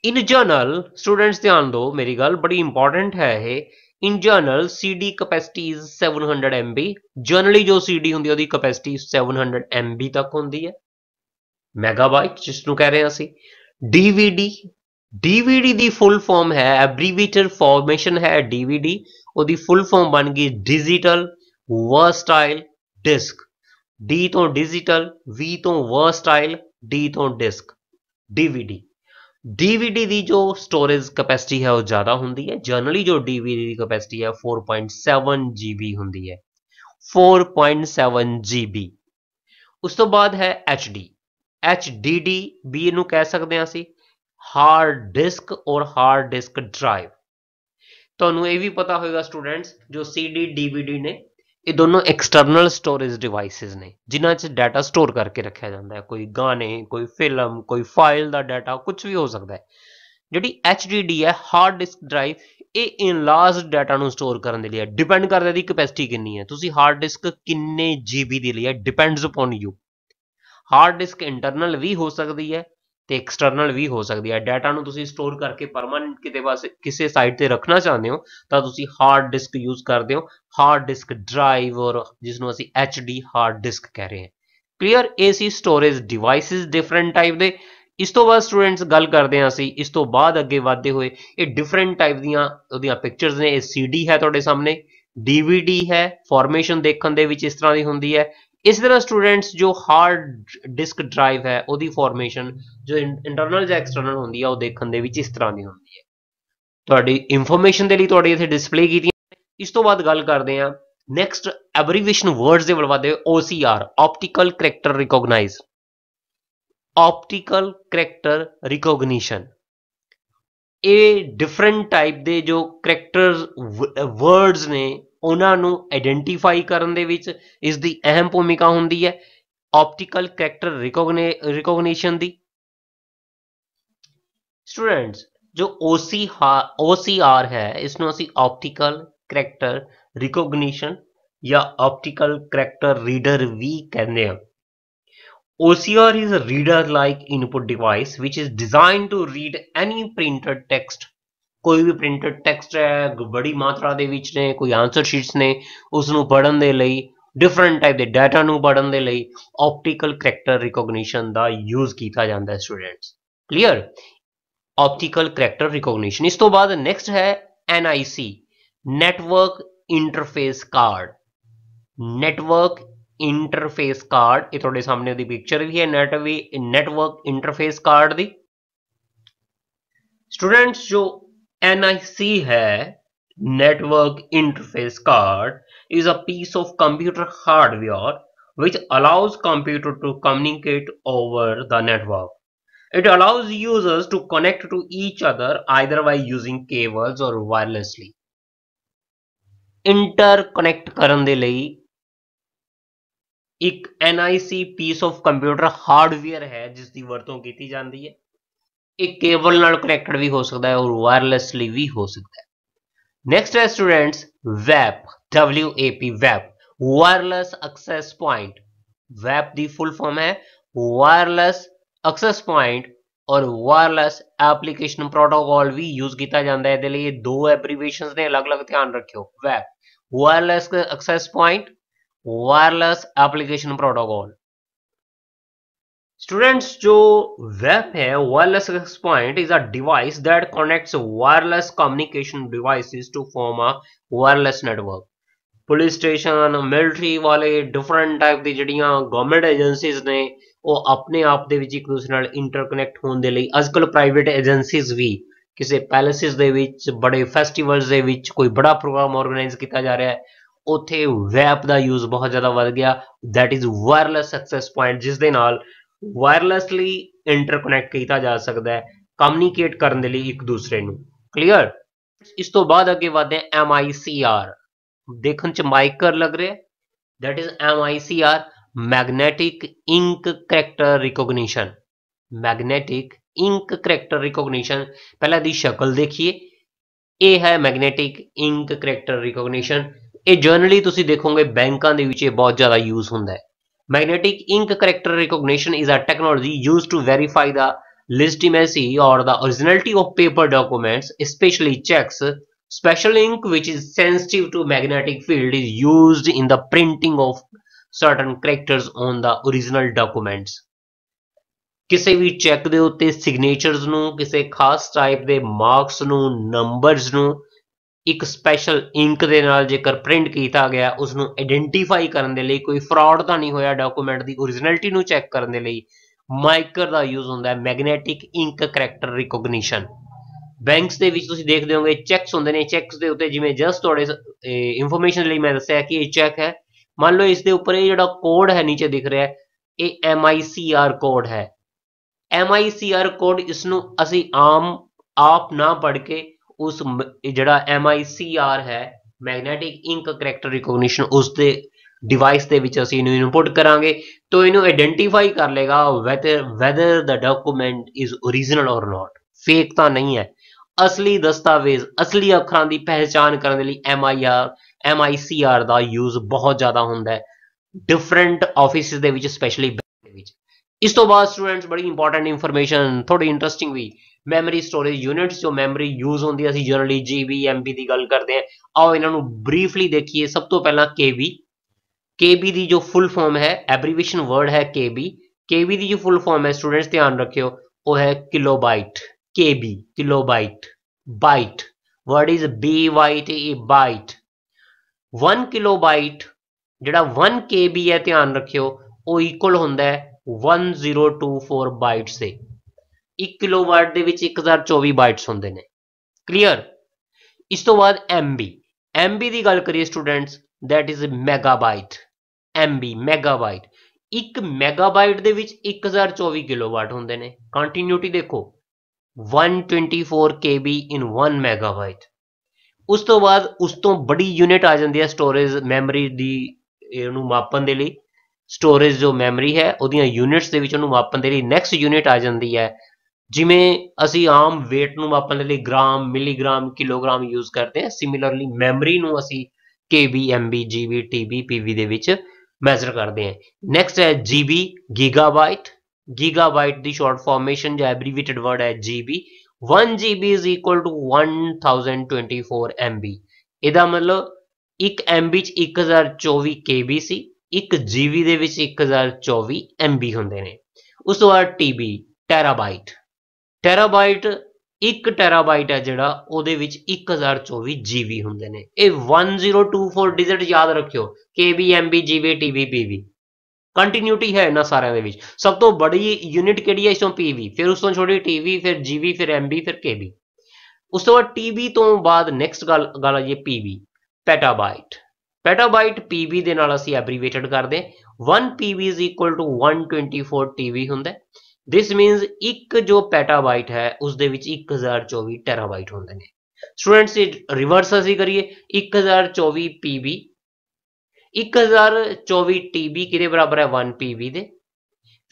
in general students ਧਿਆਨ ਦਿਓ ਮੇਰੀ ਗੱਲ ਬੜੀ ਇੰਪੋਰਟੈਂਟ ਹੈ ਇਹ in general CD capacity is 700 MB generally ਜੋ CD ਹੁੰਦੀ ਹੈ ਉਹਦੀ ਕੈਪੈਸਿਟੀ 700 MB ਤੱਕ ਹੁੰਦੀ ਹੈ ਮੈਗਾਬਾਈਟ ਜਿਸ ਨੂੰ ਕਹਿ ਰਹੇ ਅਸੀਂ DVD DVD ਦੀ ਫੁੱਲ ਫਾਰਮ ਹੈ ਐਬਰੀਵੀਟਰ ਫਾਰਮੇਸ਼ਨ ਹੈ DVD ਉਹਦੀ ਫੁੱਲ ਫਾਰਮ ਬਣ ਗਈ ਡਿਜੀਟਲ ਵਰਸਟਾਈਲ ਡਿਸਕ D ਤੋਂ ਡਿਜੀਟਲ V ਤੋਂ ਵਰਸਟਾਈਲ D ਤੋਂ ਡਿਸਕ DVD DVD ਦੀ ਜੋ ਸਟੋਰੇਜ ਕੈਪੈਸਿਟੀ ਹੈ ਉਹ ਜ਼ਿਆਦਾ ਹੁੰਦੀ ਹੈ ਜਨਰਲੀ ਜੋ DVD ਦੀ ਕੈਪੈਸਿਟੀ ਹੈ 4.7 GB ਹੁੰਦੀ ਹੈ 4.7 GB ਉਸ ਤੋਂ ਬਾਅਦ ਹੈ HD HDD ਵੀ ਇਹਨੂੰ ਕਹਿ ਸਕਦੇ ਹਾਂ ਅਸੀਂ hard disk or hard disk drive ਤੁਹਾਨੂੰ ਇਹ ਵੀ ਪਤਾ ਹੋਵੇਗਾ ਸਟੂਡੈਂਟਸ ਜੋ CD DVD ਨੇ ਇਹ ਦੋਨੋਂ ਐਕਸਟਰਨਲ ਸਟੋਰੇਜ ਡਿਵਾਈਸਸ ਨੇ ਜਿਨ੍ਹਾਂ 'ਚ ਡਾਟਾ ਸਟੋਰ ਕਰਕੇ ਰੱਖਿਆ ਜਾਂਦਾ ਹੈ ਕੋਈ ਗਾਣੇ ਕੋਈ ਫਿਲਮ ਕੋਈ ਫਾਈਲ ਦਾ ਡਾਟਾ ਕੁਝ ਵੀ ਹੋ ਸਕਦਾ ਹੈ ਜਿਹੜੀ HDD ਹੈ ਹਾਰਡ ਡਿਸਕ ਡਰਾਈਵ ਇਹ ਲਾਰਜ ਡਾਟਾ ਨੂੰ ਸਟੋਰ ਕਰਨ ਦੇ ਲਈ ਹੈ ਡਿਪੈਂਡ ਕਰਦਾ ਦੀ ਕਪੈਸਿਟੀ ਕਿੰਨੀ ਹੈ ਤੁਸੀਂ ਹਾਰਡ ਡਿਸਕ ਕਿੰਨੇ GB ਦੀ ਲਈ ਹੈ depends upon you hard disk internal ਵੀ ਹੋ ਸਕਦੀ ਹੈ ਤੇ ਐਕਸਟਰਨਲ ਵੀ ਹੋ ਸਕਦੀ ਹੈ ਡਾਟਾ ਨੂੰ ਤੁਸੀਂ ਸਟੋਰ ਕਰਕੇ ਪਰਮਨੈਂਟ ਕਿਤੇ ਪਾਸੇ ਕਿਸੇ ਸਾਈਟ ਤੇ ਰੱਖਣਾ ਚਾਹੁੰਦੇ ਹੋ ਤਾਂ ਤੁਸੀਂ ਹਾਰਡ ਡਿਸਕ ਯੂਜ਼ ਕਰਦੇ ਹੋ ਹਾਰਡ ਡਿਸਕ ਡਰਾਈਵ ਔਰ ਜਿਸ ਨੂੰ ਅਸੀਂ ਐਚ ਡੀ ਹਾਰਡ ਡਿਸਕ ਕਹ ਰਹੇ ਹਾਂ ਕਲੀਅਰ ਇਹ ਸੀ ਸਟੋਰੇਜ ਡਿਵਾਈਸਸ ਡਿਫਰੈਂਟ ਟਾਈਪ ਦੇ ਇਸ ਤੋਂ ਬਾਅਦ ਸਟੂਡੈਂਟਸ ਗੱਲ ਕਰਦੇ ਹਾਂ ਅਸੀਂ ਇਸ ਤੋਂ ਬਾਅਦ ਅੱਗੇ ਵਧਦੇ ਹੋਏ ਇਹ ਡਿਫਰੈਂਟ ਟਾਈਪ ਦੀਆਂ ਉਹਦੀਆਂ ਪਿਕਚਰਸ ਨੇ ਇਹ ਸੀਡੀ ਹੈ ਤੁਹਾਡੇ ਸਾਹਮਣੇ ਡੀਵੀਡੀ ਹੈ ਫਾਰਮੇਸ਼ਨ ਦੇਖਣ ਦੇ ਵਿੱਚ ਇਸ ਤਰ੍ਹਾਂ ਦੀ ਹੁੰਦੀ ਹੈ ਇਸ ਤਰ੍ਹਾਂ ਸਟੂਡੈਂਟਸ ਜੋ ਹਾਰਡ ਡਿਸਕ ਡਰਾਈਵ ਹੈ ਉਹਦੀ ਫਾਰਮੇਸ਼ਨ ਜੋ ਇੰਟਰਨਲ ਜਾਂ ਐਕਸਟਰਨਲ ਹੁੰਦੀ ਆ ਉਹ ਦੇਖਣ ਦੇ ਵਿੱਚ ਇਸ ਤਰ੍ਹਾਂ ਦੀ ਹੁੰਦੀ ਹੈ ਤੁਹਾਡੀ ਇਨਫੋਰਮੇਸ਼ਨ ਦੇ ਲਈ ਤੁਹਾਡੇ ਇੱਥੇ ਡਿਸਪਲੇ ਕੀਤੀ ਇਸ ਤੋਂ ਬਾਅਦ ਗੱਲ ਕਰਦੇ ਆ ਨੈਕਸਟ ਐਬਰੀਵੇਸ਼ਨ ਵਰਡਸ ਦੇ ਵੱਲ OCR optical character recognise optical character recognition ਇਹ ਡਿਫਰੈਂਟ ਟਾਈਪ ਦੇ ਜੋ ਕੈਰੈਕਟਰ ਵਰਡਸ ਨੇ ਉਹਨਾਂ ਨੂੰ ਆਇਡੈਂਟੀਫਾਈ ਕਰਨ ਦੇ ਵਿੱਚ ਇਸ ਦੀ ਅਹਿਮ ਭੂਮਿਕਾ ਹੁੰਦੀ ਹੈ ਆਪਟੀਕਲ ਕੈਰੈਕਟਰ ਰਿਕੋਗਨੀਸ਼ਨ ਦੀ ਸਟੂਡੈਂਟਸ ਜੋ OCR ਹੈ ਇਸ ਨੂੰ ਅਸੀਂ ਆਪਟੀਕਲ ਕੈਰੈਕਟਰ ਰਿਕੋਗਨੀਸ਼ਨ ਜਾਂ ਆਪਟੀਕਲ ਕੈਰੈਕਟਰ ਰੀਡਰ ਵੀ ਕਹਿੰਦੇ ਹਾਂ OCR is a reader-like input device which is designed to read any printed text ਕੋਈ ਵੀ ਪ੍ਰਿੰਟਡ ਟੈਕਸਟ ਹੈ ਬੜੀ ਮਾਤਰਾ ਦੇ ਵਿੱਚ ਨੇ ਕੋਈ ਆਨਸਰ ਸ਼ੀਟਸ ਨੇ ਉਸ ਨੂੰ ਪੜਨ ਦੇ ਲਈ ਡਿਫਰੈਂਟ ਟਾਈਪ ਦੇ ਡਾਟਾ ਨੂੰ ਪੜਨ ਦੇ ਲਈ ਆਪਟੀਕਲ ਕੈਰੈਕਟਰ ਰਿਕੋਗਨੀਸ਼ਨ ਦਾ ਯੂਜ਼ ਕੀਤਾ ਜਾਂਦਾ ਹੈ students clear optical character recognition ਇਸ ਤੋਂ ਬਾਅਦ ਨੈਕਸਟ ਹੈ NIC network interface card network interface card ਇਹ ਤੁਹਾਡੇ ਸਾਹਮਣੇ ਉਹਦੀ ਪਿਕਚਰ ਵੀ ਹੈ ਨੈਟ ਵੀ ਨੈਟਵਰਕ ਇੰਟਰਫੇਸ ਕਾਰਡ ਦੀ ਸਟੂਡੈਂਟਸ ਜੋ NIC HA network interface card is a piece of computer hardware which allows computer to communicate over the network. It allows users to connect to each other either by using cables or wirelessly. Interconnect ਕਰਨ ਦੇ ਲਈ ਇੱਕ NIC piece of computer hardware ਹੈ ਜਿਸ ਦੀ ਵਰਤੋਂ ਕੀਤੀ ਜਾਂਦੀ ਹੈ एक केबल नाल कनेक्टेड भी हो सकता है और वायरलैसली भी हो सकता है नैक्सट है students वैप W A P वेप wireless access point वेप the full form है वायरलैस एक्सेस पॉइंट और वायरलैस एप्लीकेशन प्रोटोकॉल भी यूज किया जाता है ये दो एब्रीवेशन ने अलग अलग ध्यान रखियो वैप wireless access point wireless application protocol students जो वेब है wireless access point is a device that connects wireless communication devices to form a wireless network police station military वाले डिफरेंट टाइप ਦੀ ਜਿਹੜੀਆਂ ਗਵਰਨਮੈਂਟ ਏਜੰਸੀਜ਼ ਨੇ ਉਹ ਆਪਣੇ ਆਪ ਦੇ ਵਿੱਚ ਇੱਕ ਦੂਸਰੇ ਨਾਲ ਇੰਟਰਕਨੈਕਟ ਹੋਣ ਦੇ ਲਈ ਅੱਜਕੱਲ ਪ੍ਰਾਈਵੇਟ ਏਜੰਸੀਜ਼ ਵੀ ਕਿਸੇ ਪੈਲੇਸਿਸ ਦੇ ਵਿੱਚ ਬੜੇ ਫੈਸਟੀਵਲਸ ਦੇ ਵਿੱਚ ਕੋਈ ਬੜਾ ਪ੍ਰੋਗਰਾਮ ਆਰਗੇਨਾਈਜ਼ ਕੀਤਾ ਜਾ ਰਿਹਾ ਹੈ ਉੱਥੇ ਵੈਪ ਦਾ ਯੂਜ਼ ਬਹੁਤ ਜ਼ਿਆਦਾ ਵੱਧ ਗਿਆ that is wireless access point ਜਿਸ ਦੇ ਨਾਲ ਵਾਇਰਲੈਸਲੀ ਇੰਟਰਕਨੈਕਟ ਕੀਤਾ ਜਾ ਸਕਦਾ ਹੈ ਕਮਿਊਨੀਕੇਟ ਕਰਨ ਦੇ ਲਈ ਇੱਕ ਦੂਸਰੇ ਨੂੰ ਕਲੀਅਰ ਇਸ ਤੋਂ ਬਾਅਦ ਅੱਗੇ ਵਧਦੇ ਹਾਂ ਆਰ ਦੇਖਣ ਚ ਮਾਈਕਰ ਲੱਗ ਰਿਹਾ I C R magnetic ink character recognition magnetic ink character recognition ਪਹਿਲਾਂ ਦੀ ਸ਼ਕਲ ਦੇਖੀਏ ਇਹ ਹੈ ਮੈਗਨੈਟਿਕ ਇੰਕ ਕੈਰੈਕਟਰ ਰਿਕੋਗਨੀਸ਼ਨ ਇਹ ਜਨਰਲੀ ਤੁਸੀਂ ਦੇਖੋਗੇ ਬੈਂਕਾਂ ਦੇ ਵਿੱਚ ਇਹ ਬਹੁਤ ਜ਼ਿਆਦਾ ਯੂਜ਼ ਹੁੰਦਾ ਹੈ Magnetic ink character recognition is a technology used to verify the legitimacy or the originality of paper documents, especially checks. Special ink which is sensitive to magnetic field is used in the printing of certain characters on the original documents. ਕਿਸੇ ਵੀ check ਦੇ ਉੱਤੇ signatures ਨੂੰ ਕਿਸੇ ਖਾਸ type ਦੇ marks ਨੂੰ numbers ਨੂੰ ਇੱਕ ਸਪੈਸ਼ਲ ਇੰਕ ਦੇ ਨਾਲ ਜੇਕਰ ਪ੍ਰਿੰਟ ਕੀਤਾ ਗਿਆ ਉਸ ਨੂੰ ਆਇਡੈਂਟੀਫਾਈ ਕਰਨ ਦੇ ਲਈ ਕੋਈ ਫਰਾਡ ਤਾਂ ਨਹੀਂ ਹੋਇਆ ਡਾਕੂਮੈਂਟ ਦੀ origignality ਨੂੰ ਚੈੱਕ ਕਰਨ ਦੇ ਲਈ ਮਾਈਕਰ ਦਾ ਯੂਜ਼ ਹੁੰਦਾ ਹੈ magnetic ink character recognition banks ਦੇ ਵਿੱਚ ਤੁਸੀਂ ਦੇਖਦੇ ਹੋਗੇ ਚੈੱਕਸ ਹੁੰਦੇ ਨੇ ਚੈੱਕਸ ਦੇ ਉੱਤੇ ਜਿਵੇਂ ਜਸਟ ਤੁਹਾਡੇ ਇਨਫੋਰਮੇਸ਼ਨ ਲਈ ਮੈਂ ਦੱਸਿਆ ਕਿ ਇਹ ਚੈੱਕ ਹੈ ਮੰਨ ਲਓ ਇਸ ਦੇ ਉੱਪਰ ਇਹ ਜਿਹੜਾ ਕੋਡ ਹੈ ਨੀਚੇ ਦਿਖ ਰਿਹਾ ਹੈ ਇਹ MICR ਕੋਡ ਹੈ MICR ਕੋਡ ਇਸ ਨੂੰ ਅਸੀਂ ਆਮ ਆਪ ਨਾ ਪੜ ਕੇ ਉਸ ਜਿਹੜਾ MICR ਹੈ ਮੈਗਨੈਟਿਕ ਇੰਕ ਕੈਰੈਕਟਰ ਰਿਕੋਗਨੀਸ਼ਨ ਉਸ ਦੇ ਡਿਵਾਈਸ ਦੇ ਵਿੱਚ ਅਸੀਂ ਇਹਨੂੰ ਇਨਪੁਟ ਕਰਾਂਗੇ ਤਾਂ ਇਹਨੂੰ ਆਇਡੈਂਟੀਫਾਈ ਕਰ ਲੇਗਾ whether whether the document is origignal or not fake ਤਾਂ ਨਹੀਂ ਹੈ ਅਸਲੀ ਦਸਤਾਵੇਜ਼ ਅਸਲੀ ਅੱਖਰਾਂ ਦੀ ਪਹਿਚਾਨ ਕਰਨ ਦੇ ਲਈ MIR MICR ਦਾ ਯੂਜ਼ ਬਹੁਤ ਜ਼ਿਆਦਾ ਹੁੰਦਾ ਹੈ ਡਿਫਰੈਂਟ ਆਫਿਸਿਸ ਦੇ ਵਿੱਚ ਸਪੈਸ਼ਲੀ ਬੈਂਕ ਦੇ ਵਿੱਚ ਇਸ ਤੋਂ ਬਾਅਦ ਸਟੂਡੈਂਟਸ ਬੜੀ ਇੰਪੋਰਟੈਂਟ ਇਨਫੋਰਮੇਸ਼ਨ ਥੋੜੀ ਇੰਟਰਸਟਿੰਗ ਵੀ ਮੈਮਰੀ ਸਟੋਰੇਜ ਯੂਨਿਟਸ ਜੋ ਮੈਮਰੀ ਯੂਜ਼ ਹੁੰਦੀ ਹੈ ਅਸੀਂ ਜਨਰਲੀ ਜੀਬੀ ਐਮਬੀ ਦੀ ਗੱਲ ਕਰਦੇ ਹਾਂ ਆਓ ਇਹਨਾਂ ਨੂੰ ਬਰੀਫਲੀ ਦੇਖੀਏ ਸਭ ਤੋਂ ਪਹਿਲਾਂ ਕੇਬੀ ਕੇਬੀ ਦੀ ਜੋ ਫੁੱਲ ਫਾਰਮ ਹੈ ਐਬਰੀਵੇਸ਼ਨ ਵਰਡ ਹੈ ਕੇਬੀ ਕੇਬੀ ਦੀ ਜੋ ਫੁੱਲ ਫਾਰਮ ਹੈ ਸਟੂਡੈਂਟਸ ਧਿਆਨ ਰੱਖਿਓ ਉਹ ਹੈ kilobyte KB kilobyte byte word is B Y T byte 1 kilobyte ਜਿਹੜਾ 1 ਕੇਬੀ ਹੈ ਧਿਆਨ ਰੱਖਿਓ ਉਹ ਇਕੁਅਲ ਹੁੰਦਾ ਹੈ 1024 ਬਾਈਟਸ ਦੇ 1 ਕਿਲੋਵਾਟ ਦੇ ਵਿੱਚ 1024 ਬਾਈਟਸ ਹੁੰਦੇ ਨੇ ਕਲੀਅਰ ਇਸ ਤੋਂ ਬਾਅਦ MB MB ਦੀ ਗੱਲ ਕਰੀਏ students that is megabyte MB megabyte 1 megabyte ਦੇ ਵਿੱਚ 1024 ਕਿਲੋਵਾਟ ਹੁੰਦੇ ਨੇ ਕੰਟੀਨਿਊਟੀ ਦੇਖੋ 124 KB ਇਨ 1 ਮੈਗਾਬਾਈਟ ਉਸ ਤੋਂ ਬਾਅਦ ਉਸ ਤੋਂ ਬੜੀ ਯੂਨਿਟ ਆ ਜਾਂਦੀ ਹੈ ਸਟੋਰੇਜ ਮੈਮਰੀ ਦੀ ਇਹਨੂੰ ਮਾਪਣ ਦੇ ਲਈ ਸਟੋਰੇਜ ਜੋ ਮੈਮਰੀ ਹੈ ਉਹਦੀਆਂ ਯੂਨਿਟਸ ਦੇ ਵਿੱਚ ਉਹਨੂੰ ਮਾਪਣ ਦੇ ਲਈ ਨੈਕਸਟ ਯੂਨਿਟ ਆ ਜਾਂਦੀ ਹੈ ਜਿਵੇਂ ਅਸੀਂ ਆਮ weight ਨੂੰ ਮਾਪਣ ਲਈ ਗ੍ਰਾਮ ਮਿਲੀਗ੍ਰਾਮ ਕਿਲੋਗ੍ਰਾਮ ਯੂਜ਼ ਕਰਦੇ ਹਾਂ ਸਿਮਿਲਰਲੀ ਮੈਮਰੀ ਨੂੰ ਅਸੀਂ KB MB GB TB PB ਦੇ ਵਿੱਚ ਮੈਜ਼ਰ ਕਰਦੇ ਹਾਂ ਨੈਕਸਟ ਹੈ GB ਗੀਗਾਬਾਈਟ ਗੀਗਾਬਾਈਟ ਦੀ ਸ਼ਾਰਟ ਫਾਰਮੇਸ਼ਨ ਜਾਂ ਐਬਰੀਵੇਟਡ ਵਰਡ ਹੈ GB 1 GB is equal to 1024 MB ਇਹਦਾ ਮਤਲਬ 1 MB ਚ 1024 KB ਸੀ 1 GB ਦੇ ਵਿੱਚ 1024 MB ਹੁੰਦੇ ਨੇ ਉਸ ਤੋਂ ਬਾਅਦ TB ਟੈਰਾਬਾਈਟ ਟੈਰਾਬਾਈਟ 1 ਟੈਰਾਬਾਈਟ ਹੈ ਜਿਹੜਾ ਉਹਦੇ ਵਿੱਚ 1024 ਜੀਬੀ ਹੁੰਦੇ ਨੇ ਇਹ 1024 ਡਿਜਿਟ ਯਾਦ ਰੱਖਿਓ KB MB GB TB PB continuity ਹੈ ਇਹਨਾਂ ਸਾਰਿਆਂ ਦੇ ਵਿੱਚ ਸਭ ਤੋਂ ਬੜੀ ਯੂਨਿਟ ਕਿਹੜੀ ਹੈ ਇਸ ਤੋਂ ਪੀਬੀ ਫਿਰ ਉਸ ਤੋਂ ਛੋਟੀ ਟੀਬੀ ਫਿਰ ਜੀਬੀ ਫਿਰ ਐਮਬੀ ਫਿਰ ਕੇਬੀ ਉਸ ਤੋਂ ਬਾਅਦ ਟੀਬੀ ਤੋਂ ਬਾਅਦ ਨੈਕਸਟ ਗੱਲ ਗੱਲ ਆ ਜੀ ਪੀਬੀ ਪੈਟਾਬਾਈਟ ਪੈਟਾਬਾਈਟ ਪੀਬੀ ਦੇ ਨਾਲ ਅਸੀਂ ਐਬਰੀਵੇਟਡ ਕਰਦੇ 1 PB is equal to 124 TB ਹੁੰਦਾ ਹੈ this means ਇੱਕ ਜੋ ਪੈਟਾਬਾਈਟ ਹੈ ਉਸ ਦੇ ਵਿੱਚ 1024 ਟੈਰਾਬਾਈਟ ਹੁੰਦੇ ਨੇ ਸਟੂਡੈਂਟਸ ਇਹ ਰਿਵਰਸ ਅਸੀਂ ਕਰੀਏ 1024 ਪੀਬੀ 1024 ਟੀਬੀ ਕਿਹਦੇ ਬਰਾਬਰ ਹੈ 1 ਪੀਬੀ ਦੇ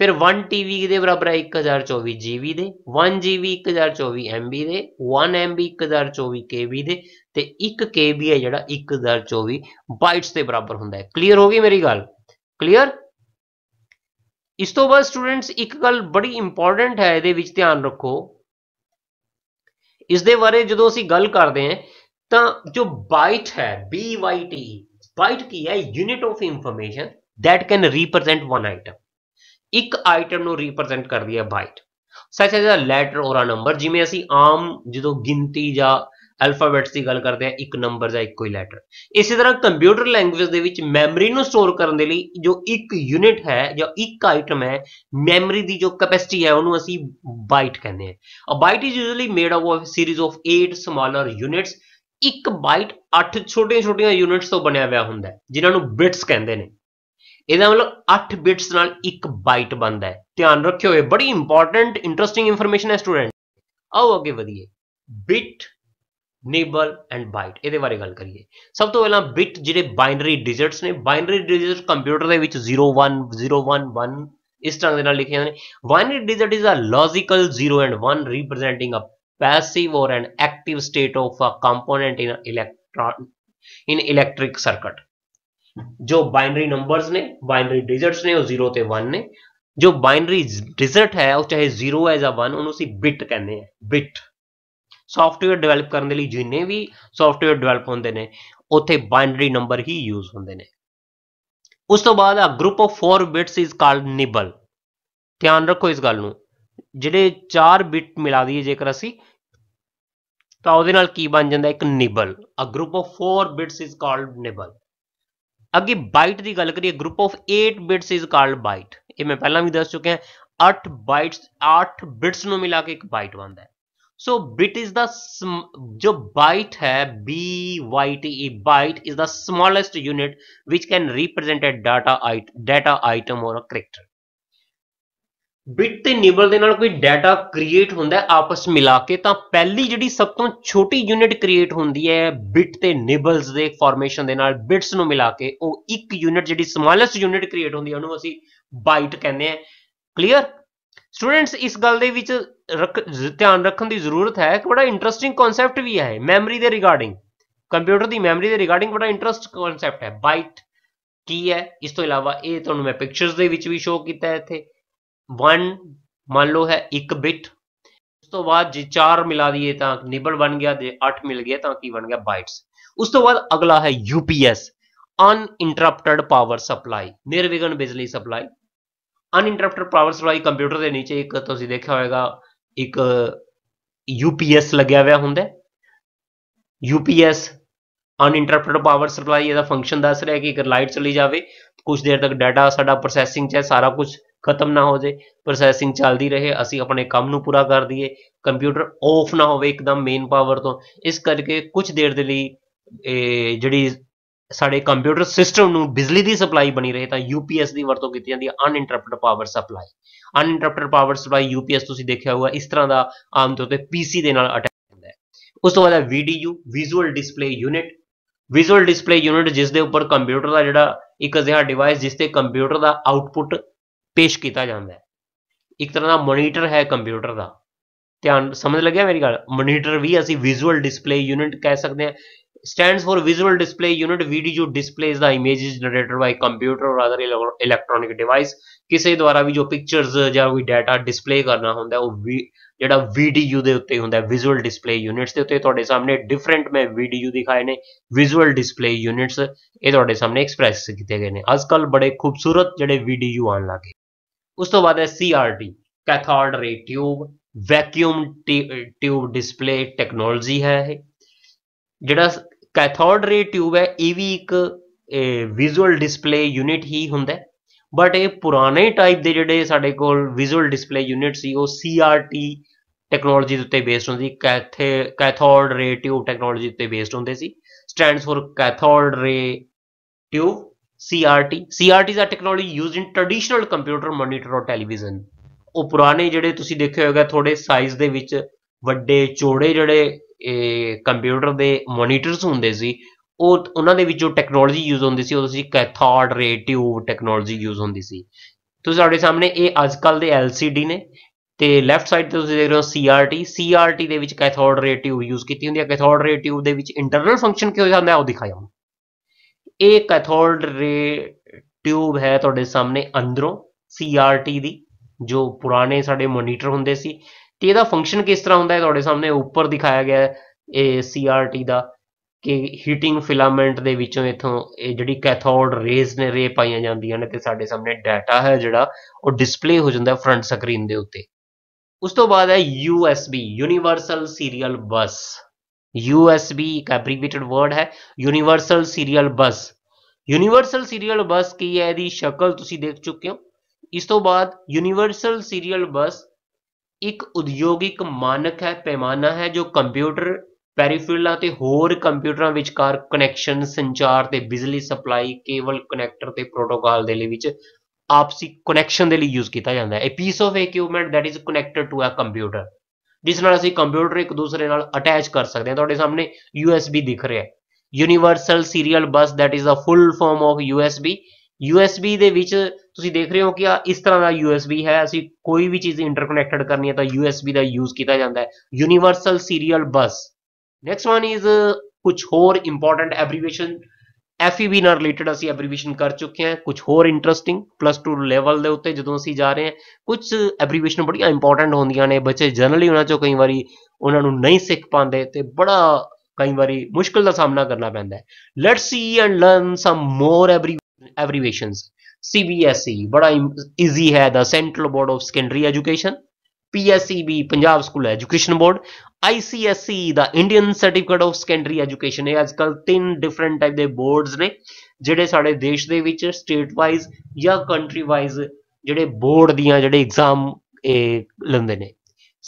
ਫਿਰ 1 TB ਕਿਹਦੇ ਬਰਾਬਰ ਹੈ 1024 ਜੀਬੀ ਦੇ 1 ਜੀਬੀ 1024 ਐਮਬੀ ਦੇ 1 ਐਮਬੀ 1024 ਕੇਬੀ ਦੇ ਤੇ 1 ਕੇਬੀ ਹੈ ਜਿਹੜਾ 1024 ਬਾਈਟਸ ਦੇ ਬਰਾਬਰ ਹੁੰਦਾ ਹੈ ਕਲੀਅਰ ਹੋ ਗਈ ਮੇਰੀ ਗੱਲ ਕਲੀਅਰ ਇਸ ਤੋਂ ਬਾਅਦ ਸਟੂਡੈਂਟਸ ਇੱਕ ਗੱਲ ਬੜੀ ਇੰਪੋਰਟੈਂਟ ਹੈ ਇਹਦੇ ਵਿੱਚ ਧਿਆਨ ਰੱਖੋ ਇਸ ਦੇ ਬਾਰੇ ਜਦੋਂ ਅਸੀਂ ਗੱਲ ਕਰਦੇ ਹਾਂ ਤਾਂ ਜੋ ਬਾਈਟ ਹੈ ਬੀ ਵਾਈ ਟੀ ਬਾਈਟ ਕੀ ਹੈ unit of information that can represent one item ਇੱਕ ਆਈਟਮ ਨੂੰ ਰਿਪਰੈਜ਼ੈਂਟ ਕਰਦੀ ਹੈ ਬਾਈਟ ਸੱਚ ਐਜ਼ ਅ ਲੈਟਰ ਔਰ ਅ ਨੰਬਰ ਜਿਵੇਂ ਅਸੀਂ ਆਮ ਜਦੋਂ ਗਿਣਤੀ ਜਾਂ ਅਲਫਾਬੈਟਸ ਦੀ ਗੱਲ ਕਰਦੇ ਆ ਇੱਕ ਨੰਬਰ ਦਾ ਇੱਕੋ ਹੀ ਲੈਟਰ ਇਸੇ ਤਰ੍ਹਾਂ ਕੰਪਿਊਟਰ ਲੈਂਗੁਏਜ ਦੇ ਵਿੱਚ ਮੈਮਰੀ ਨੂੰ ਸਟੋਰ ਕਰਨ ਦੇ ਲਈ ਜੋ ਇੱਕ ਯੂਨਿਟ ਹੈ ਜਾਂ ਇੱਕ ਆਈਟਮ ਹੈ ਮੈਮਰੀ ਦੀ ਜੋ ਕੈਪੈਸਿਟੀ ਹੈ ਉਹਨੂੰ ਅਸੀਂ ਬਾਈਟ ਕਹਿੰਦੇ ਆ a byte is usually made of a series of 8 smaller units ਇੱਕ ਬਾਈਟ 8 ਛੋਟੀਆਂ-ਛੋਟੀਆਂ ਯੂਨਿਟਸ ਤੋਂ ਬਣਿਆ ਹੋਇਆ ਹੁੰਦਾ ਹੈ ਜਿਨ੍ਹਾਂ ਨੂੰ ਬਿਟਸ ਕਹਿੰਦੇ ਨੇ ਇਹਦਾ ਮਤਲਬ 8 ਬਿਟਸ ਨਾਲ ਇੱਕ ਬਾਈਟ ਬਣਦਾ ਹੈ ਧਿਆਨ ਰੱਖਿਓ ਇਹ ਬੜੀ ਇੰਪੋਰਟੈਂਟ ਇੰਟਰਸਟਿੰਗ ਇਨਫੋਰਮੇਸ਼ਨ ਹੈ ਸਟੂਡੈਂਟ ਆਓ ਅੱਗੇ ਵਧੀਏ ਬਿਟ ਨੇਬਲ ਐਂਡ ਬਾਈਟ ਇਹਦੇ ਬਾਰੇ ਗੱਲ ਕਰੀਏ ਸਭ ਤੋਂ ਪਹਿਲਾਂ ਬਿਟ ਜਿਹੜੇ ਬਾਈਨਰੀ ਡਿਜਿਟਸ ਨੇ ਬਾਈਨਰੀ ਡਿਜਿਟ ਕੰਪਿਊਟਰ ਦੇ ਵਿੱਚ 01 01 1 ਇਸ ਤਰ੍ਹਾਂ ਦੇ ਨਾਲ ਲਿਖੇ ਜਾਂਦੇ ਨੇ binary digit is a logical 0 and 1 representing a passive or an active state of a component in electron in electric circuit ਜੋ ਬਾਈਨਰੀ ਨੰਬਰਸ ਨੇ ਬਾਈਨਰੀ ਡਿਜਿਟਸ ਨੇ ਉਹ 0 ਤੇ 1 ਨੇ ਜੋ ਬਾਈਨਰੀ ਡਿਜਿਟ ਹੈ ਉਹ ਚਾਹੇ 0 ਹੈ ਜਾਂ 1 ਉਹਨੂੰ ਅਸੀਂ ਬਿਟ ਕਹਿੰਦੇ ਆ ਬਿਟ ਸੌਫਟਵੇਅਰ ਡਿਵੈਲਪ ਕਰਨ ਦੇ ਲਈ ਜਿੰਨੇ ਵੀ ਸੌਫਟਵੇਅਰ ਡਿਵੈਲਪ ਹੁੰਦੇ ਨੇ ਉੱਥੇ ਬਾਈਨਰੀ ਨੰਬਰ ਹੀ ਯੂਜ਼ ਹੁੰਦੇ ਨੇ ਉਸ ਤੋਂ ਬਾਅਦ a group of 4 bits is called nibble ਧਿਆਨ ਰੱਖੋ ਇਸ ਗੱਲ ਨੂੰ ਜਿਹੜੇ 4 ਬਿਟ ਮਿਲਾ ਦਈਏ ਜੇਕਰ ਅਸੀਂ ਤਾਂ ਉਹਦੇ ਨਾਲ ਕੀ ਬਣ ਜਾਂਦਾ ਇੱਕ nibble a group of 4 bits is called nibble ਅੱਗੇ ਬਾਈਟ ਦੀ ਗੱਲ ਕਰੀਏ group of 8 bits is called byte ਇਹ ਮੈਂ ਪਹਿਲਾਂ ਵੀ ਦੱਸ ਚੁੱਕਿਆ 8 ਬਾਈਟਸ 8 ਬਿਟਸ ਨੂੰ ਮਿਲਾ ਕੇ ਇੱਕ ਬਾਈਟ ਬਣਦਾ ਹੈ so bit is the jo byte hai b y t e byte is the smallest unit which can represent a data item data item or a character bit ਤੇ nibble ਦੇ ਨਾਲ ਕੋਈ data create ਹੁੰਦਾ ਆਪਸ ਮਿਲਾ ਕੇ ਤਾਂ ਪਹਿਲੀ ਜਿਹੜੀ ਸਭ ਤੋਂ ਛੋਟੀ ਯੂਨਿਟ ਕ੍ਰੀਏਟ ਹੁੰਦੀ ਹੈ ਬਿਟ ਤੇ ਨਿਬਲਸ ਦੇ ਫਾਰਮੇਸ਼ਨ ਦੇ ਨਾਲ ਬਿਟਸ ਨੂੰ ਮਿਲਾ ਕੇ ਉਹ ਇੱਕ ਯੂਨਿਟ ਜਿਹੜੀ ਸਮਾਲੈਸਟ ਯੂਨਿਟ ਕ੍ਰੀਏਟ ਹੁੰਦੀ ਹੈ ਉਹਨੂੰ ਅਸੀਂ ਬਾਈਟ ਕਹਿੰਦੇ ਆ ਕਲੀਅਰ ਸਟੂਡੈਂਟਸ ਇਸ ਗੱਲ ਦੇ ਵਿੱਚ ਰੱਖ ਧਿਆਨ ਰੱਖਣ ਦੀ ਜ਼ਰੂਰਤ ਹੈ ਕਿ ਬੜਾ ਇੰਟਰਸਟਿੰਗ ਕਨਸੈਪਟ ਵੀ ਹੈ ਮੈਮਰੀ ਦੇ ਰਿਗਾਰਡਿੰਗ ਕੰਪਿਊਟਰ ਦੀ ਮੈਮਰੀ ਦੇ ਰਿਗਾਰਡਿੰਗ ਬੜਾ ਇੰਟਰਸਟ ਕਨਸੈਪਟ ਹੈ ਬਾਈਟ ਕੀ ਹੈ ਇਸ ਤੋਂ ਇਲਾਵਾ ਇਹ ਤੁਹਾਨੂੰ ਮੈਂ ਪਿਕਚਰਸ ਦੇ ਵਿੱਚ ਵੀ ਸ਼ੋਅ ਕੀਤਾ ਹੈ ਇੱਥੇ 1 ਮੰਨ ਲਓ ਹੈ 1 ਬਿਟ ਉਸ ਤੋਂ ਬਾਅਦ ਜੇ 4 ਮਿਲਾ ਦਈਏ ਤਾਂ ਨਿਬਲ ਬਣ ਗਿਆ ਜੇ 8 ਮਿਲ ਗਿਆ ਤਾਂ ਕੀ ਬਣ ਗਿਆ ਬਾਈਟਸ ਉਸ ਤੋਂ ਬਾਅਦ ਅਗਲਾ ਹੈ ਯੂਪੀਐਸ ਅਨਇੰਟਰਪਟਡ ਪਾਵਰ ਸਪਲਾਈ ਨਿਰਵਿਘਨ ਬਿਜਲੀ supply uninterrupted power supply computer ਦੇ ਨੀਚੇ ਇੱਕ ਤੁਸੀਂ ਦੇਖਿਆ ਹੋਵੇਗਾ ਇੱਕ ਯੂਪੀਐਸ ਲੱਗਿਆ ਹੋਇਆ ਹੁੰਦਾ ਯੂਪੀਐਸ ਅਨਇੰਟਰਪਟਡ ਪਾਵਰ ਸਪਲਾਈ ਇਹਦਾ ਫੰਕਸ਼ਨ ਦੱਸ ਰਿਹਾ ਕਿ ਅਗਰ ਲਾਈਟ ਚਲੀ ਜਾਵੇ ਕੁਝ ਦੇਰ ਤੱਕ ਡਾਟਾ ਸਾਡਾ ਪ੍ਰੋਸੈਸਿੰਗ 'ਚ ਹੈ ਸਾਰਾ ਕੁਝ ਖਤਮ ਨਾ ਹੋ ਜਾਏ ਪ੍ਰੋਸੈਸਿੰਗ ਚੱਲਦੀ ਰਹੇ ਅਸੀਂ ਆਪਣੇ ਕੰਮ ਨੂੰ ਪੂਰਾ ਕਰ ਦਈਏ ਕੰਪਿਊਟਰ ਆਫ ਨਾ ਹੋਵੇ ਇੱਕਦਮ ਮੇਨ ਪਾਵਰ ਤੋਂ ਇਸ ਕਰਕੇ ਕੁਝ ਦੇਰ ਦੇ ਲਈ ਜਿਹੜੀ ਸਾਡੇ ਕੰਪਿਊਟਰ ਸਿਸਟਮ ਨੂੰ ਬਿਜਲੀ ਦੀ ਸਪਲਾਈ ਬਣੀ ਰਹੇ ਤਾਂ ਯੂਪੀਐਸ ਦੀ ਵਰਤੋਂ ਕੀਤੀ ਜਾਂਦੀ ਹੈ uninterrupted power supply uninterrupted power supply UPS ਤੁਸੀਂ ਦੇਖਿਆ ਹੋਊਗਾ ਇਸ ਤਰ੍ਹਾਂ ਦਾ ਆਮ ਤੌਰ ਤੇ ਪੀਸੀ ਦੇ ਨਾਲ ਅਟੈਚ ਹੁੰਦਾ ਹੈ ਉਸ ਤੋਂ ਬਾਅਦ ਹੈ VDU visual display unit visual display unit ਜਿਸ ਦੇ ਉੱਪਰ ਕੰਪਿਊਟਰ ਦਾ ਜਿਹੜਾ ਇੱਕ ਅਜਿਹਾ ਡਿਵਾਈਸ ਜਿਸ ਤੇ ਕੰਪਿਊਟਰ ਦਾ ਆਊਟਪੁੱਟ ਪੇਸ਼ ਕੀਤਾ ਜਾਂਦਾ ਹੈ ਇੱਕ ਤਰ੍ਹਾਂ ਦਾ ਮੋਨੀਟਰ ਹੈ ਕੰਪਿਊਟਰ ਦਾ ਧਿਆਨ ਸਮਝ ਲੱਗਿਆ ਮੇਰੀ ਗੱਲ ਮੋਨੀਟਰ ਵੀ ਅਸੀਂ ਵਿਜ਼ੂਅਲ ਡਿਸਪਲੇ ਯੂਨਿਟ ਕਹਿ ਸਕਦੇ ਹਾਂ stands for visual display unit VDU displays the images generated by computer or other electronic device ਕਿਸੇ ਦੁਆਰਾ ਵੀ ਜੋ ਪਿਕਚਰਸ ਜਾਂ ਕੋਈ ਡਾਟਾ ਡਿਸਪਲੇ ਕਰਨਾ ਹੁੰਦਾ ਉਹ ਜਿਹੜਾ VDU ਦੇ ਉੱਤੇ ਹੁੰਦਾ ਵਿਜ਼ੂਅਲ ਡਿਸਪਲੇ ਯੂਨਿਟਸ ਦੇ ਉੱਤੇ ਤੁਹਾਡੇ ਸਾਹਮਣੇ ਡਿਫਰੈਂਟ ਮੈਂ VDU ਦਿਖਾਏ ਨੇ ਵਿਜ਼ੂਅਲ ਡਿਸਪਲੇ ਯੂਨਿਟਸ ਇਹ ਤੁਹਾਡੇ ਸਾਹਮਣੇ ਐਕਸਪ੍ਰੈਸ ਕੀਤੇ ਗਏ ਨੇ ਅੱਜ ਕੱਲ ਬੜੇ ਖੂਬਸੂਰਤ ਜਿਹੜੇ VDU ਆਉਣ ਲੱਗੇ ਉਸ ਤੋਂ ਬਾਅਦ ਹੈ CRT cathode ray tube vacuum tube display technology ਹੈ ਜਿਹੜਾ ਕੈਥੋਡ ਰੇ ਟਿਊਬ ਹੈ ਇਹ ਵੀ ਇੱਕ ਵਿਜ਼ੂਅਲ ਡਿਸਪਲੇ ਯੂਨਿਟ ਹੀ ਹੁੰਦਾ ਬਟ ਇਹ ਪੁਰਾਣੇ ਟਾਈਪ ਦੇ ਜਿਹੜੇ ਸਾਡੇ ਕੋਲ ਵਿਜ਼ੂਅਲ ਡਿਸਪਲੇ ਯੂਨਿਟ ਸੀ ਉਹ CRT ਟੈਕਨੋਲੋਜੀ ਦੇ ਉੱਤੇ ਬੇਸਡ ਹੁੰਦੀ ਕੈਥੇ ਕੈਥੋਡ ਰੇ ਟਿਊਬ ਟੈਕਨੋਲੋਜੀ ਉੱਤੇ ਬੇਸਡ ਹੁੰਦੇ ਸੀ stands for cathode ray tube CRT CRT ਦਾ technology used in traditional computer monitor ਔਰ ਟੈਲੀਵਿਜ਼ਨ ਉਹ ਪੁਰਾਣੇ ਜਿਹੜੇ ਤੁਸੀਂ ਦੇਖਿਆ ਹੋਵੇਗਾ ਥੋੜੇ ਸਾਈਜ਼ ਦੇ ਵਿੱਚ ਵੱਡੇ ਚੌੜੇ ਜਿਹੜੇ ਕੰਪਿਊਟਰ ਦੇ ਮੋਨੀਟਰਸ ਹੁੰਦੇ ਸੀ ਉਹ ਉਹਨਾਂ ਦੇ ਵਿੱਚ ਜੋ ਟੈਕਨੋਲੋਜੀ ਯੂਜ਼ ਹੁੰਦੀ ਸੀ ਉਹ ਸੀ ਕੈਥੋਡ ਰੇ ਟਿਊਬ ਟੈਕਨੋਲੋਜੀ ਯੂਜ਼ ਹੁੰਦੀ ਸੀ ਤੁਸੀਂ ਸਾਡੇ ਸਾਹਮਣੇ ਇਹ ਅੱਜ ਕੱਲ ਦੇ ਐਲਸੀਡੀ ਨੇ ਤੇ ਲੈਫਟ ਸਾਈਡ ਤੇ ਤੁਸੀਂ ਦੇਖ ਰਹੇ ਹੋ ਸੀਆਰਟੀ ਸੀਆਰਟੀ ਦੇ ਵਿੱਚ ਕੈਥੋਡ ਰੇ ਟਿਊਬ ਯੂਜ਼ ਕੀਤੀ ਹੁੰਦੀ ਹੈ ਕੈਥੋਡ ਰੇ ਟਿਊਬ ਦੇ ਵਿੱਚ ਇੰਟਰਨਲ ਫੰਕਸ਼ਨ ਕੀ ਹੋ ਜਾਂਦਾ ਉਹ ਦਿਖਾਇਆ ਹੁਣ ਇਹ ਕੈਥੋਡ ਰੇ ਟਿਊਬ ਹੈ ਤੁਹਾਡੇ ਸਾਹਮਣੇ ਅੰਦਰੋਂ ਸੀਆਰਟੀ ਦੀ ਜੋ ਪੁਰਾਣੇ ਸਾਡੇ ਮੋਨੀਟਰ ਹੁੰਦੇ ਸੀ ਤੇ ਇਹਦਾ ਫੰਕਸ਼ਨ ਕਿਸ ਤਰ੍ਹਾਂ ਹੁੰਦਾ ਹੈ ਤੁਹਾਡੇ ਸਾਹਮਣੇ ਉੱਪਰ ਦਿਖਾਇਆ ਗਿਆ ਹੈ ਇਹ CRT ਦਾ ਕਿ ਹੀਟਿੰਗ ਫਿਲਾਮੈਂਟ ਦੇ ਵਿੱਚੋਂ ਇਥੋਂ ਇਹ ਜਿਹੜੀ ਕੈਥੋਡ ਰੇਜ਼ ਨੇ ਰੇ ਪਾਈਆਂ ਜਾਂਦੀਆਂ ਨੇ ਤੇ ਸਾਡੇ ਸਾਹਮਣੇ ਡਾਟਾ ਹੈ ਜਿਹੜਾ ਉਹ ਡਿਸਪਲੇ ਹੋ ਜਾਂਦਾ ਫਰੰਟ ਸਕਰੀਨ ਦੇ ਉੱਤੇ ਉਸ ਤੋਂ ਬਾਅਦ ਹੈ USB universal serial bus USB ਇੱਕ ਐਬਰੀਵੇਟਡ ਵਰਡ ਹੈ universal serial bus universal serial bus ਕੀ ਹੈ ਇਹਦੀ ਸ਼ਕਲ ਤੁਸੀਂ ਦੇਖ ਚੁੱਕੇ ਹੋ ਇਸ ਤੋਂ ਬਾਅਦ ਯੂਨੀਵਰਸਲ ਸੀਰੀਅਲ ਬੱਸ ਇੱਕ ਉਦਯੋਗਿਕ ਮਾਨਕ ਹੈ ਪੈਮਾਨਾ ਹੈ ਜੋ ਕੰਪਿਊਟਰ ਪੈਰੀਫਿਰਲਾਂ ਤੇ ਹੋਰ ਕੰਪਿਊਟਰਾਂ ਵਿਚਕਾਰ ਕਨੈਕਸ਼ਨ ਸੰਚਾਰ ਤੇ ਬਿਜਲੀ ਸਪਲਾਈ ਕੇਬਲ ਕਨੈਕਟਰ ਤੇ ਪ੍ਰੋਟੋਕਾਲ ਦੇ ਲਈ ਵਿੱਚ ਆਪਸੀ ਕਨੈਕਸ਼ਨ ਦੇ ਲਈ ਯੂਜ਼ ਕੀਤਾ ਜਾਂਦਾ ਹੈ ਇਹ piece of equipment that is connected to a computer ਜਿਸ ਨਾਲ ਅਸੀਂ ਕੰਪਿਊਟਰ ਇੱਕ ਦੂਸਰੇ ਨਾਲ ਅਟੈਚ ਕਰ ਸਕਦੇ ਹਾਂ ਤੁਹਾਡੇ ਸਾਹਮਣੇ ਯੂਐਸਬੀ ਦਿਖ ਰਿਹਾ ਹੈ universal serial bus that is a full form of USB USB ਦੇ ਵਿੱਚ ਤੁਸੀਂ ਦੇਖ ਰਹੇ ਹੋ ਕਿ ਆ ਇਸ ਤਰ੍ਹਾਂ ਦਾ USB ਹੈ ਅਸੀਂ ਕੋਈ ਵੀ ਚੀਜ਼ ਇੰਟਰਕਨੈਕਟਡ ਕਰਨੀ ਹੈ ਤਾਂ USB ਦਾ ਯੂਜ਼ ਕੀਤਾ ਜਾਂਦਾ ਹੈ universal serial bus next one is ਕੁਝ ਹੋਰ ਇੰਪੋਰਟੈਂਟ ਐਬਰੀਵੇਸ਼ਨ FEB ਨਾਲ ਰਿਲੇਟਡ ਅਸੀਂ ਐਬਰੀਵੇਸ਼ਨ ਕਰ ਚੁੱਕੇ ਹਾਂ ਕੁਝ ਹੋਰ ਇੰਟਰਸਟਿੰਗ ਪਲੱਸ 2 ਲੈਵਲ ਦੇ ਉੱਤੇ ਜਦੋਂ ਅਸੀਂ ਜਾ ਰਹੇ ਹਾਂ ਕੁਝ ਐਬਰੀਵੇਸ਼ਨ ਬੜੀਆਂ ਇੰਪੋਰਟੈਂਟ ਹੁੰਦੀਆਂ ਨੇ ਬੱਚੇ ਜਨਰਲੀ ਉਹਨਾਂ ਚੋਂ ਕਈ ਵਾਰੀ ਉਹਨਾਂ ਨੂੰ ਨਹੀਂ ਸਿੱਖ ਪਾਉਂਦੇ ਤੇ ਬੜਾ ਕਈ ਵਾਰੀ ਮੁਸ਼ਕਲ ਦਾ ਸਾਹਮਣਾ ਕਰਨਾ ਪੈਂਦਾ ਹੈ let's see and learn some more ਐਬਰੀ abbreviations CBSE ਬੜਾ ਈਜ਼ੀ ਹੈ ਦਾ central board of secondary education PSEB Punjab school education board ICSE ਦਾ Indian certificate of secondary education ਇਹ ਅੱਜਕੱਲ ਤਿੰਨ ਡਿਫਰੈਂਟ ਟਾਈਪ ਦੇ ਬੋਰਡਸ ਨੇ ਜਿਹੜੇ ਸਾਡੇ ਦੇਸ਼ ਦੇ ਵਿੱਚ ਸਟੇਟ ਵਾਈਜ਼ ਜਾਂ ਕੰਟਰੀ ਵਾਈਜ਼ ਜਿਹੜੇ ਬੋਰਡ ਦੀਆਂ ਜਿਹੜੇ ਐਗਜ਼ਾਮ ਲੈਂਦੇ ਨੇ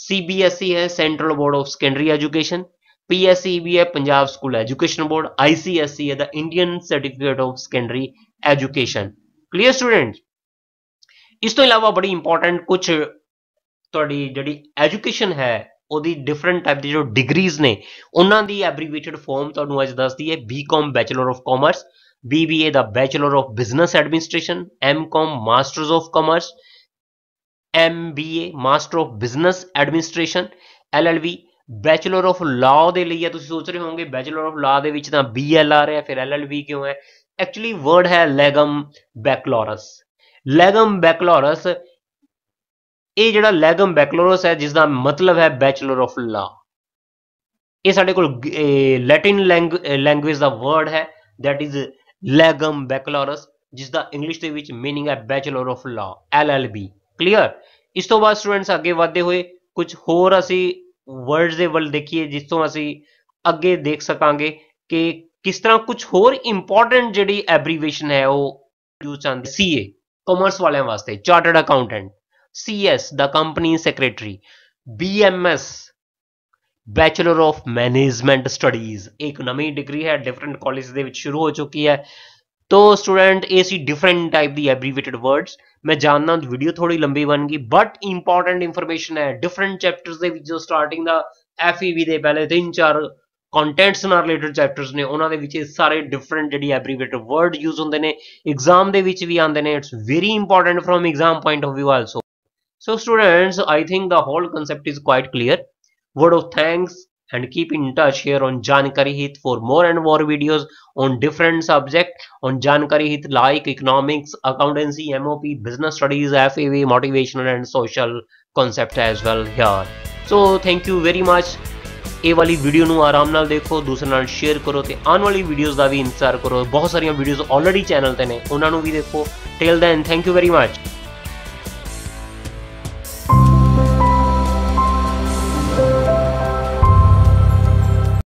CBSE ਹੈ central board of secondary education PSEB ਹੈ Punjab school education board ICSE ਹੈ ਦਾ Indian certificate of secondary education clear student ਇਸ ਤੋਂ ਇਲਾਵਾ ਬੜੀ ਇੰਪੋਰਟੈਂਟ ਕੁਝ ਤੁਹਾਡੀ ਜਿਹੜੀ ਐਜੂਕੇਸ਼ਨ ਹੈ ਉਹਦੀ ਡਿਫਰੈਂਟ ਟਾਈਪ ਦੀ ਜੋ ਡਿਗਰੀਜ਼ ਨੇ ਉਹਨਾਂ ਦੀ ਐਬਰੀਵੇਟਡ ਫਾਰਮ ਤੁਹਾਨੂੰ ਅੱਜ ਦੱਸਦੀ ਹੈ BCom bachelor of commerce BBA ਦਾ bachelor of business administration MCOM masters of commerce MBA master of business administration LLB bachelor of law ਦੇ ਲਈ ਆ ਤੁਸੀਂ ਸੋਚ ਰਹੇ ਹੋਵੋਗੇ ਬੈਚਲਰ ਆਫ ਲਾਅ ਦੇ ਵਿੱਚ ਤਾਂ BLR ਹੈ ਫਿਰ LLB ਕਿਉਂ ਹੈ ਐਕਚੁਅਲੀ ਵਰਡ ਹੈ ਲੈਗਮ ਬੈਕਲੋਰਸ ਲੈਗਮ ਬੈਕਲੋਰਸ ਇਹ ਜਿਹੜਾ ਲੈਗਮ ਬੈਕਲੋਰਸ ਹੈ ਜਿਸ ਦਾ ਮਤਲਬ ਹੈ ਬੈਚਲਰ ਆਫ ਲਾ ਇਹ ਸਾਡੇ ਕੋਲ ਲੈਟਿਨ ਲੈਂਗੁਏਜ ਦਾ ਵਰਡ ਹੈ ਥੈਟ ਇਜ਼ ਲੈਗਮ ਬੈਕਲੋਰਸ ਜਿਸ ਦਾ ਇੰਗਲਿਸ਼ ਦੇ ਵਿੱਚ मीनिंग ਹੈ bachelor of law L L B clear ਇਸ ਤੋਂ ਬਾਅਦ ਸਟੂਡੈਂਟਸ ਅੱਗੇ ਵਧਦੇ ਹੋਏ ਕੁਝ ਹੋਰ ਅਸੀਂ ਵਰਡਸ ਦੇ ਵੱਲ ਦੇਖੀਏ ਜਿਸ ਤੋਂ ਅਸੀਂ ਅੱਗੇ ਦੇਖ ਸਕਾਂਗੇ ਕਿ ਕਿਸ ਤਰ੍ਹਾਂ ਕੁਝ ਹੋਰ ਇੰਪੋਰਟੈਂਟ ਜਿਹੜੀ ਐਬਰੀਵੇਸ਼ਨ ਹੈ ਉਹ ਯੂਜ਼ ਚੰਦ ਸੀਏ ਕਾਮਰਸ ਵਾਲਿਆਂ ਵਾਸਤੇ ਚਾਰਟਰਡ ਅਕਾਊਂਟੈਂਟ ਸੀਐਸ ਦਾ company secretary BMS bachelor of management studies ਇੱਕ ਨਵੀਂ ਡਿਗਰੀ ਹੈ ਡਿਫਰੈਂਟ ਕਾਲਜ ਦੇ ਵਿੱਚ ਸ਼ੁਰੂ ਹੋ ਚੁੱਕੀ ਹੈ ਤੋ ਸਟੂਡੈਂਟ ਇਹ ਸੀ ਡਿਫਰੈਂਟ ਟਾਈਪ ਦੀ ਐਬਰੀਵੇਟਡ ਵਰਡਸ ਮੈਂ ਜਾਣਨਾ ਵੀਡੀਓ ਥੋੜੀ ਲੰਬੀ ਬਣ ਗਈ ਬਟ ਇੰਪੋਰਟੈਂਟ ਇਨਫੋਰਮੇਸ਼ਨ ਹੈ ਡਿਫਰੈਂਟ ਚੈਪਟਰਸ ਦੇ ਵਿੱਚ ਜੋ ਸਟਾਰਟਿੰਗ ਦਾ ਐਫਈਵੀ e ਦੇ ਪਹਿਲੇ 3-4 ਕੰਟੈਂਟਸ ਨਾਲ ਰਿਲੇਟਡ ਚੈਪਟਰਸ ਨੇ ਉਹਨਾਂ ਦੇ ਵਿੱਚ ਇਹ ਸਾਰੇ ਡਿਫਰੈਂਟ ਜਿਹੜੀ ਐਬਰੀਵੇਟਰ ਵਰਡ ਯੂਜ਼ ਹੁੰਦੇ ਨੇ ਐਗਜ਼ਾਮ ਦੇ ਵਿੱਚ ਵੀ ਆਉਂਦੇ ਨੇ it's very important from exam point of view also. So students, I think the whole concept is quite clear. Word of thanks and keep in touch here on Jankari Hit for more and more videos on different subject on Jankari Hit like economics, accountancy, MOP, business studies, FAV, motivational and social concept as well here. So thank you very much. ਇਹ ਵਾਲੀ video ਨੂੰ ਆਰਾਮ ਨਾਲ ਦੇਖੋ ਦੂਸਰੇ ਨਾਲ share ਕਰੋ ਤੇ ਆਉਣ ਵਾਲੀ ਵੀਡੀਓਜ਼ ਦਾ ਵੀ ਇੰਤਜ਼ਾਰ ਕਰੋ ਬਹੁਤ ਸਾਰੀਆਂ ਵੀਡੀਓਜ਼ ਆਲਰੇਡੀ ਚੈਨਲ ਤੇ ਨੇ ਉਹਨਾਂ ਨੂੰ ਵੀ ਦੇਖੋ till then thank you very much